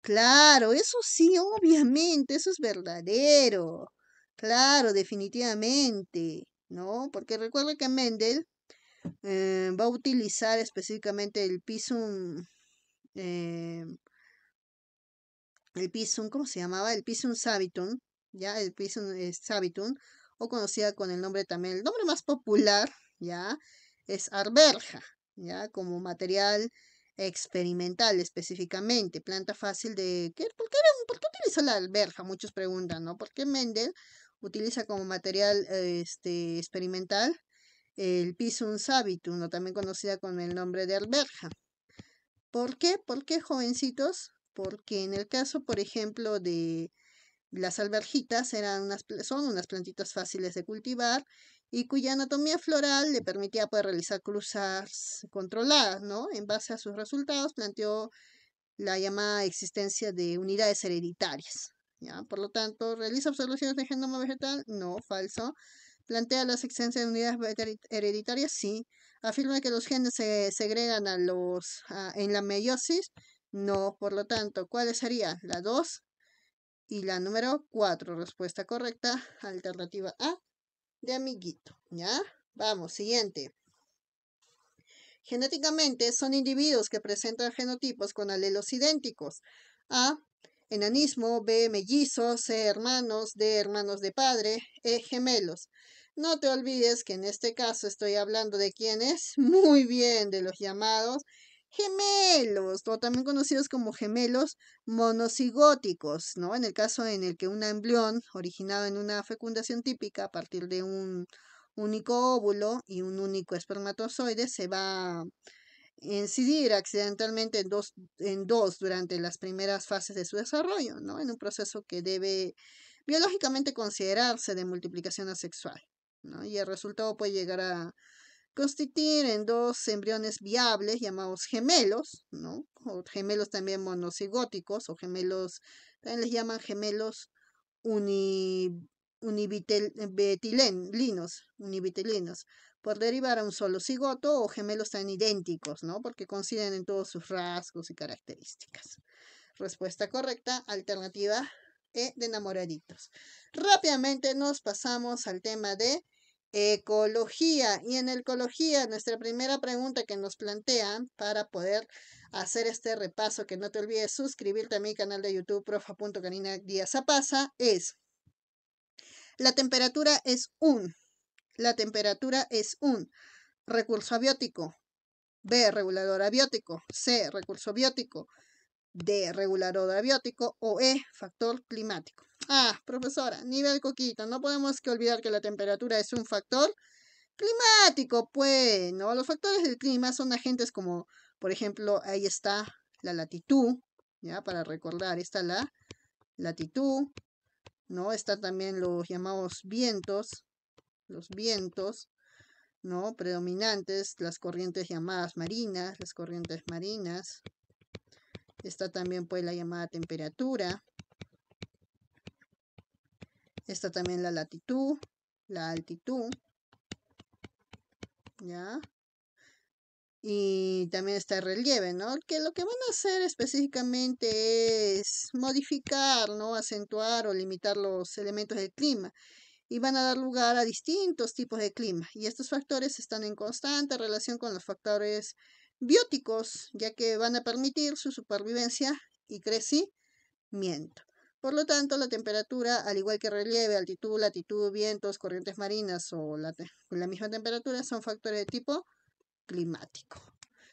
Claro, eso sí, obviamente, eso es verdadero. Claro, definitivamente. ¿no? Porque recuerda que Mendel eh, va a utilizar específicamente el pisum, eh, el pisum, ¿cómo se llamaba? El pisum sabitum, ¿ya? El pisum eh, sabitum, o conocida con el nombre también, el nombre más popular, ¿ya? Es arberja, ¿ya? Como material experimental específicamente, planta fácil de... ¿qué? ¿Por, qué, por qué utilizó la alberja? Muchos preguntan, ¿no? porque Mendel utiliza como material este, experimental el Pisum sabitum, o también conocida con el nombre de alberja. ¿Por qué? ¿Por qué, jovencitos? Porque en el caso, por ejemplo, de las alberjitas, eran unas, son unas plantitas fáciles de cultivar y cuya anatomía floral le permitía poder pues, realizar cruzas controladas, ¿no? En base a sus resultados planteó la llamada existencia de unidades hereditarias. ¿ya? Por lo tanto, ¿realiza observaciones de genoma vegetal? No, falso. ¿Plantea las existencias de unidades hereditarias? Sí. ¿Afirma que los genes se segregan a los, en la meiosis? No, por lo tanto, ¿cuáles serían? La 2 y la número 4. Respuesta correcta, alternativa A de amiguito, ¿ya? Vamos, siguiente. Genéticamente son individuos que presentan genotipos con alelos idénticos a enanismo, B, mellizos, C, hermanos, D, hermanos de padre, E, gemelos. No te olvides que en este caso estoy hablando de quienes, <laughs> muy bien, de los llamados gemelos, o también conocidos como gemelos monocigóticos, ¿no? En el caso en el que un embrión originado en una fecundación típica a partir de un único óvulo y un único espermatozoide se va incidir accidentalmente en dos, en dos durante las primeras fases de su desarrollo, ¿no? En un proceso que debe biológicamente considerarse de multiplicación asexual, ¿no? Y el resultado puede llegar a constituir en dos embriones viables llamados gemelos, ¿no? O gemelos también monocigóticos o gemelos, también les llaman gemelos por derivar a un solo cigoto o gemelos tan idénticos, ¿no? Porque coinciden en todos sus rasgos y características. Respuesta correcta, alternativa E de enamoraditos. Rápidamente nos pasamos al tema de ecología. Y en ecología, nuestra primera pregunta que nos plantean para poder hacer este repaso, que no te olvides suscribirte a mi canal de YouTube, profa.canina es la temperatura es un la temperatura es un recurso abiótico, B, regulador abiótico, C, recurso abiótico, D, regulador abiótico o E, factor climático. Ah, profesora, nivel coquita, no podemos que olvidar que la temperatura es un factor climático, pues, Los factores del clima son agentes como, por ejemplo, ahí está la latitud, ¿ya? Para recordar, está la latitud, ¿no? Está también los llamados vientos, los vientos, ¿no? Predominantes, las corrientes llamadas marinas, las corrientes marinas. Está también pues la llamada temperatura. Está también la latitud, la altitud. ¿Ya? Y también está el relieve, ¿no? Que lo que van a hacer específicamente es modificar, ¿no? Acentuar o limitar los elementos del clima y van a dar lugar a distintos tipos de clima. Y estos factores están en constante relación con los factores bióticos, ya que van a permitir su supervivencia y crecimiento. Por lo tanto, la temperatura, al igual que relieve, altitud, latitud, vientos, corrientes marinas o la, la misma temperatura, son factores de tipo climático.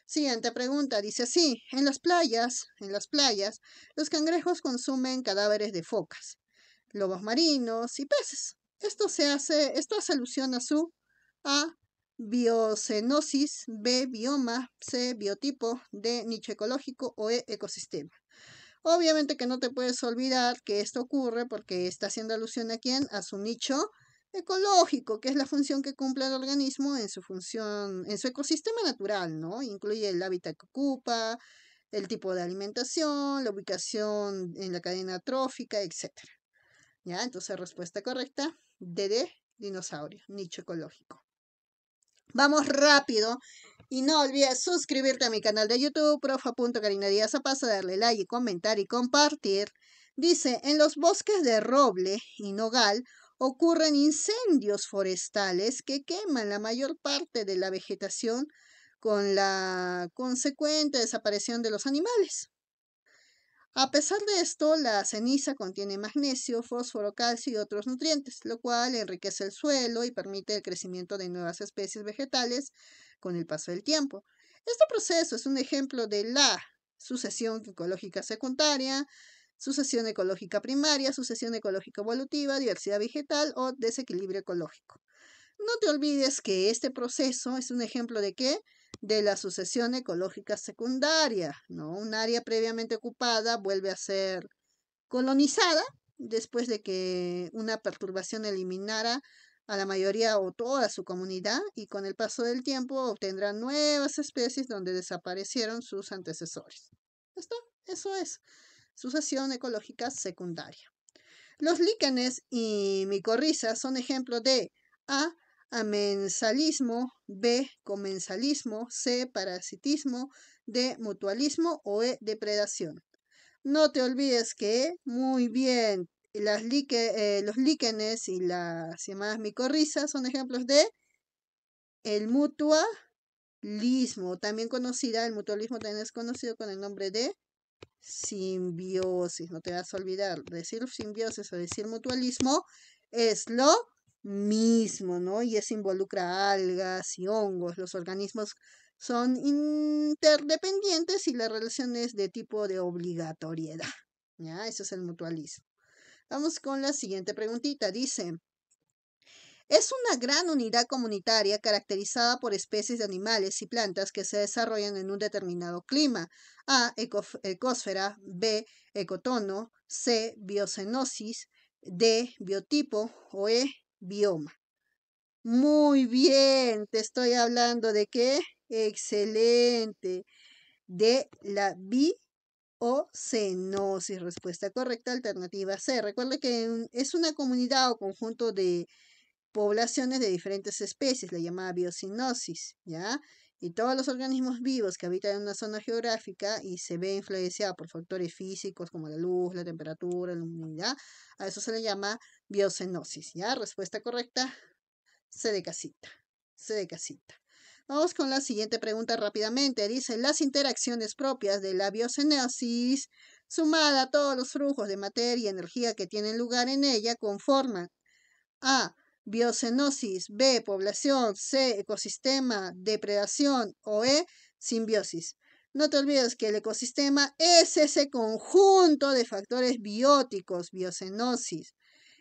Siguiente pregunta, dice así, en las playas, en las playas, los cangrejos consumen cadáveres de focas, lobos marinos y peces. Esto se hace, esto hace alusión a su A, biocenosis, B, bioma, C, biotipo, D, nicho ecológico o E, ecosistema. Obviamente que no te puedes olvidar que esto ocurre porque está haciendo alusión a quién, a su nicho ecológico, que es la función que cumple el organismo en su función, en su ecosistema natural, ¿no? Incluye el hábitat que ocupa, el tipo de alimentación, la ubicación en la cadena trófica, etcétera. ¿Ya? Entonces, respuesta correcta, DD, dinosaurio, nicho ecológico. Vamos rápido y no olvides suscribirte a mi canal de YouTube, profa.carina Díaz darle like y comentar y compartir. Dice, en los bosques de roble y nogal ocurren incendios forestales que queman la mayor parte de la vegetación con la consecuente desaparición de los animales. A pesar de esto, la ceniza contiene magnesio, fósforo, calcio y otros nutrientes, lo cual enriquece el suelo y permite el crecimiento de nuevas especies vegetales con el paso del tiempo. Este proceso es un ejemplo de la sucesión ecológica secundaria, sucesión ecológica primaria, sucesión ecológica evolutiva, diversidad vegetal o desequilibrio ecológico. No te olvides que este proceso es un ejemplo de qué? de la sucesión ecológica secundaria, ¿no? Un área previamente ocupada vuelve a ser colonizada después de que una perturbación eliminara a la mayoría o toda su comunidad y con el paso del tiempo obtendrán nuevas especies donde desaparecieron sus antecesores. Esto, Eso es sucesión ecológica secundaria. Los líquenes y micorrizas son ejemplos de A amensalismo, B, comensalismo, C, parasitismo, D, mutualismo o E, depredación. No te olvides que, muy bien, las eh, los líquenes y las llamadas micorrizas son ejemplos de el mutualismo, también conocida, el mutualismo también es conocido con el nombre de simbiosis. No te vas a olvidar, decir simbiosis o decir mutualismo es lo mismo, ¿no? Y eso involucra algas y hongos. Los organismos son interdependientes y la relación es de tipo de obligatoriedad. ¿Ya? Eso es el mutualismo. Vamos con la siguiente preguntita. Dice, es una gran unidad comunitaria caracterizada por especies de animales y plantas que se desarrollan en un determinado clima. A. Ecosfera. B. Ecotono. C. Biocenosis. D. Biotipo. O E bioma. Muy bien, te estoy hablando de qué? Excelente. De la biocenosis. Respuesta correcta, alternativa C. Recuerda que es una comunidad o conjunto de poblaciones de diferentes especies, la llamada biocenosis, ¿ya? y todos los organismos vivos que habitan en una zona geográfica y se ve influenciada por factores físicos como la luz, la temperatura, la humedad, a eso se le llama biocenosis. ¿Ya? Respuesta correcta, Se de casita, C de casita. Vamos con la siguiente pregunta rápidamente. Dice, las interacciones propias de la biocenosis, sumada a todos los flujos de materia y energía que tienen lugar en ella, conforman A biocenosis, B, población, C, ecosistema, depredación o E, simbiosis. No te olvides que el ecosistema es ese conjunto de factores bióticos, biocenosis,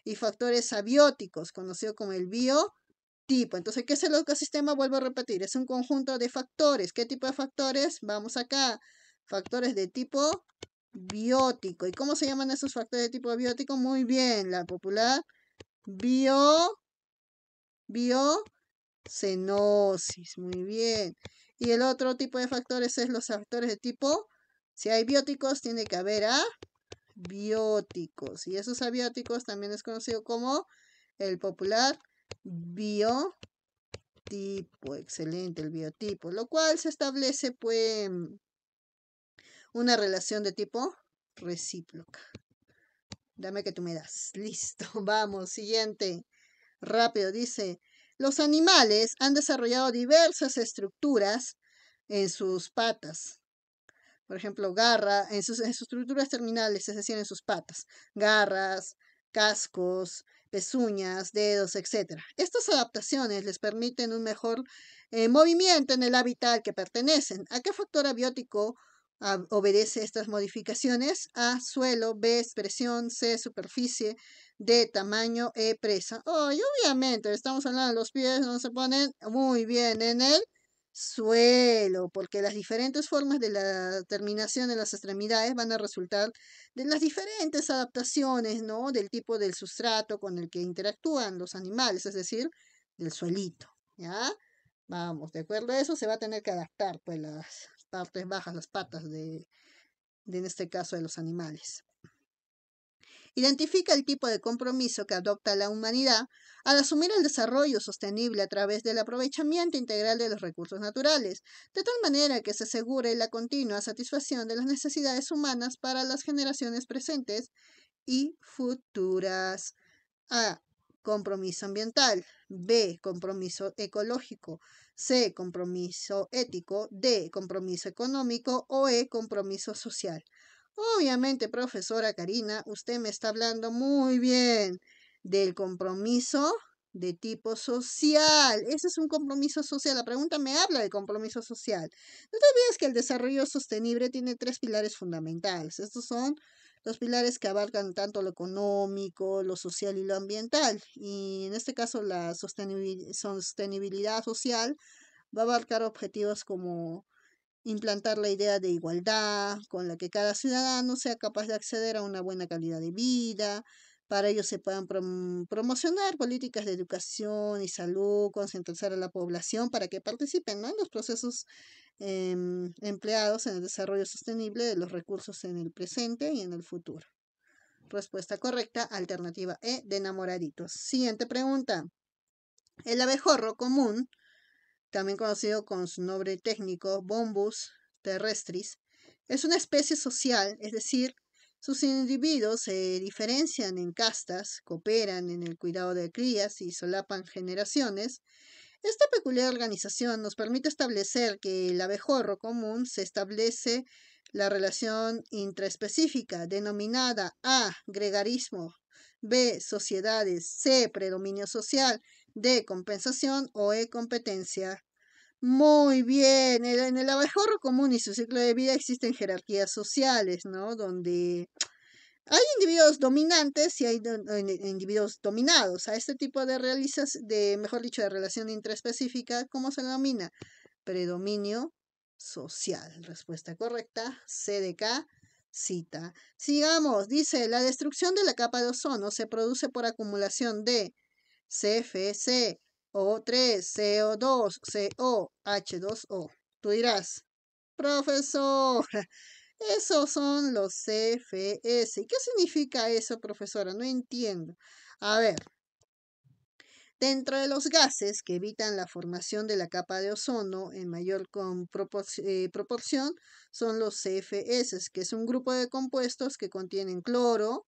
y factores abióticos, conocido como el biotipo. Entonces, ¿qué es el ecosistema? Vuelvo a repetir, es un conjunto de factores. ¿Qué tipo de factores? Vamos acá, factores de tipo biótico. ¿Y cómo se llaman esos factores de tipo biótico? Muy bien, la popular bio biocenosis. Muy bien. Y el otro tipo de factores es los factores de tipo, si hay bióticos, tiene que haber bióticos Y esos abióticos también es conocido como el popular biotipo. Excelente, el biotipo. Lo cual se establece, pues, una relación de tipo recíproca. Dame que tú me das. <laughs> Listo, vamos, siguiente rápido, dice, los animales han desarrollado diversas estructuras en sus patas. Por ejemplo, garra, en sus, estructuras terminales, es decir, en sus patas. Garras, cascos, pezuñas, dedos, etc. Estas adaptaciones les permiten un mejor eh, movimiento en el hábitat al que pertenecen. ¿A qué factor abiótico obedece estas modificaciones a suelo, B, expresión C, superficie, D, tamaño, E, presa. y obviamente estamos hablando de los pies, no se ponen muy bien en el suelo, porque las diferentes formas de la terminación de las extremidades van a resultar de las diferentes adaptaciones, ¿no? Del tipo del sustrato con el que interactúan los animales, es decir, del suelito, ¿ya? Vamos, de acuerdo a eso se va a tener que adaptar, pues, las, partes bajas, las patas de, en este caso, de los animales. Identifica el tipo de compromiso que adopta la humanidad al asumir el desarrollo sostenible a través del aprovechamiento integral de los recursos naturales, de tal manera que se asegure la continua satisfacción de las necesidades humanas para las generaciones presentes y futuras. A. Compromiso ambiental. B. Compromiso ecológico. C, compromiso ético, D, compromiso económico o E, compromiso social. Obviamente, profesora Karina, usted me está hablando muy bien del compromiso de tipo social. Ese es un compromiso social. La pregunta me habla de compromiso social. No te que el desarrollo sostenible tiene tres pilares fundamentales. Estos son los pilares que abarcan tanto lo económico, lo social y lo ambiental. Y en este caso la sostenibilidad social va a abarcar objetivos como implantar la idea de igualdad, con la que cada ciudadano sea capaz de acceder a una buena calidad de vida, para ello se puedan promocionar políticas de educación y salud, concientizar a la población para que participen en los procesos em, empleados en el desarrollo sostenible de los recursos en el presente y en el futuro. Respuesta correcta, alternativa E, de enamoraditos. Siguiente pregunta. El abejorro común, también conocido con su nombre técnico Bombus terrestris, es una especie social, es decir, sus individuos se diferencian en castas, cooperan en el cuidado de crías y solapan generaciones. Esta peculiar organización nos permite establecer que el abejorro común se establece la relación intraspecífica denominada A. Gregarismo, B. Sociedades, C. Predominio social, D. Compensación o E. Competencia. Muy bien, en el abejorro común y su ciclo de vida existen jerarquías sociales, ¿no? Donde hay individuos dominantes y hay individuos dominados. A este tipo de realizas, de, mejor dicho, de relación intraspecífica, ¿cómo se denomina? Predominio social. Respuesta correcta, CDK. Cita. Sigamos, dice, la destrucción de la capa de ozono se produce por acumulación de CFC, o3, CO2, CO, H2O. Tú dirás, profesor, esos son los CFS. ¿Qué significa eso, profesora? No entiendo. A ver, Dentro de los gases que evitan la formación de la capa de ozono en mayor eh, proporción son los CFS, que es un grupo de compuestos que contienen cloro,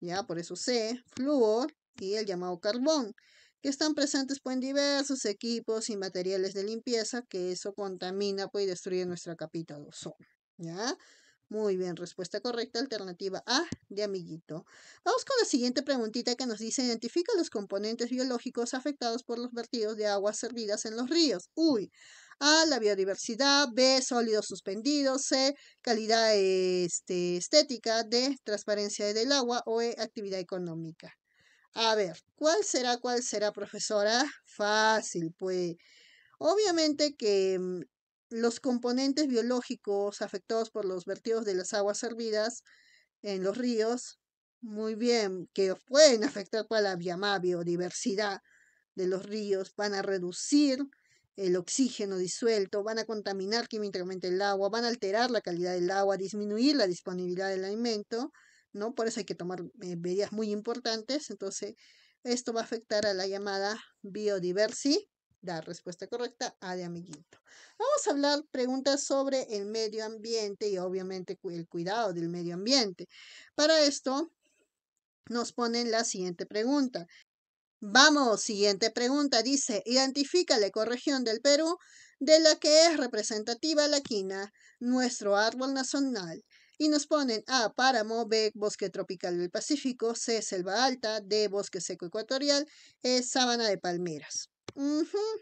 ya por eso C, flúor y el llamado carbón, que están presentes pues, en diversos equipos y materiales de limpieza, que eso contamina pues, y destruye nuestra capita de ¿Ya? Muy bien, respuesta correcta, alternativa A de amiguito. Vamos con la siguiente preguntita que nos dice, identifica los componentes biológicos afectados por los vertidos de aguas servidas en los ríos. Uy, A, la biodiversidad, B, sólidos suspendidos, C, calidad este, estética, D, transparencia del agua o E, actividad económica. A ver, ¿cuál será, cuál será, profesora? Fácil, pues. Obviamente que mm, los componentes biológicos afectados por los vertidos de las aguas hervidas en los ríos, muy bien, que pueden afectar a la biodiversidad de los ríos, van a reducir el oxígeno disuelto, van a contaminar químicamente el agua, van a alterar la calidad del agua, disminuir la disponibilidad del alimento, ¿no? Por eso hay que tomar eh, medidas muy importantes. Entonces, esto va a afectar a la llamada biodiversidad. dar respuesta correcta, A de amiguito. Vamos a hablar preguntas sobre el medio ambiente y obviamente el cuidado del medio ambiente. Para esto, nos ponen la siguiente pregunta. Vamos, siguiente pregunta. Dice, identifica la ecorregión del Perú de la que es representativa la quina, nuestro árbol nacional y nos ponen a Páramo, B, Bosque Tropical del Pacífico, C, Selva Alta, D, Bosque Seco Ecuatorial, E, Sábana de Palmeras.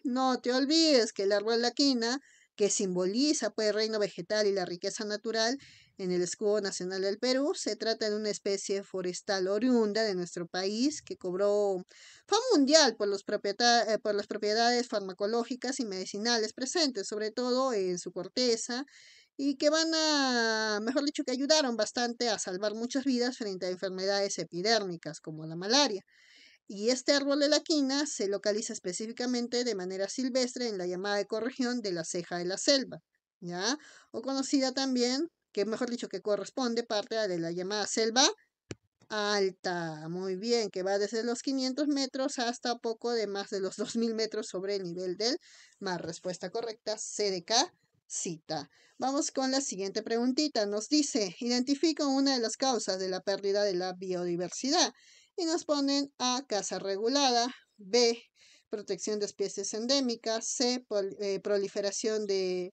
No te olvides que el árbol laquina, la quina, que simboliza pues, el reino vegetal y la riqueza natural en el escudo nacional del Perú, se trata de una especie forestal oriunda de nuestro país que cobró fama mundial por eh, las propiedades farmacológicas y medicinales presentes, sobre todo en su corteza, y que van a, mejor dicho, que ayudaron bastante a salvar muchas vidas frente a enfermedades epidérmicas como la malaria. Y este árbol de la quina se localiza específicamente de manera silvestre en la llamada ecorregión de la ceja de la selva, ¿ya? O conocida también, que mejor dicho, que corresponde parte de la llamada selva alta, muy bien, que va desde los 500 metros hasta poco de más de los 2000 metros sobre el nivel del mar. Respuesta correcta, CDK cita. Vamos con la siguiente preguntita. Nos dice, identifico una de las causas de la pérdida de la biodiversidad. Y nos ponen A, casa regulada, B, protección de especies endémicas, C, eh, proliferación de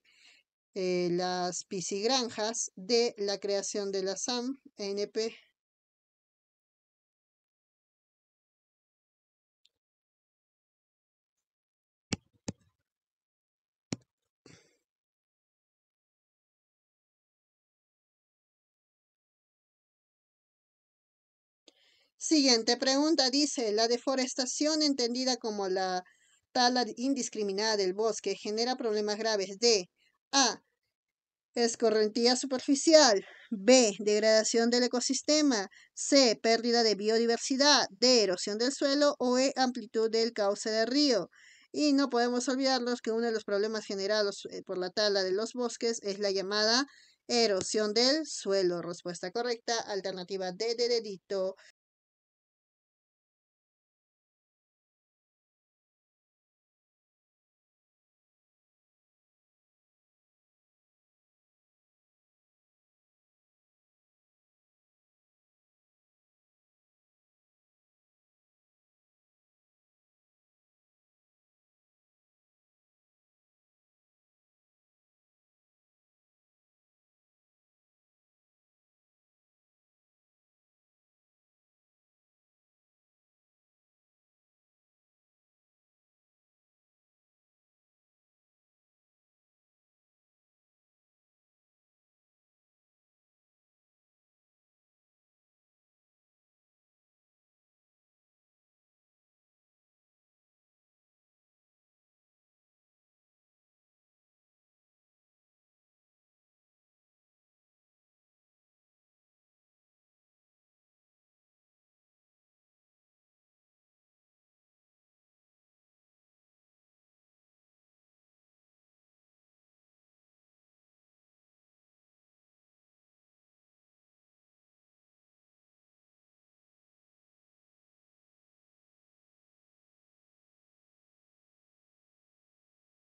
eh, las piscigranjas, D, la creación de la SAM, NP, Siguiente pregunta dice, ¿la deforestación entendida como la tala indiscriminada del bosque genera problemas graves de A. Escorrentía superficial. B. Degradación del ecosistema. C. Pérdida de biodiversidad. D. Erosión del suelo. O E. Amplitud del cauce del río. Y no podemos olvidarnos que uno de los problemas generados eh, por la tala de los bosques es la llamada erosión del suelo. Respuesta correcta. Alternativa D de dedito.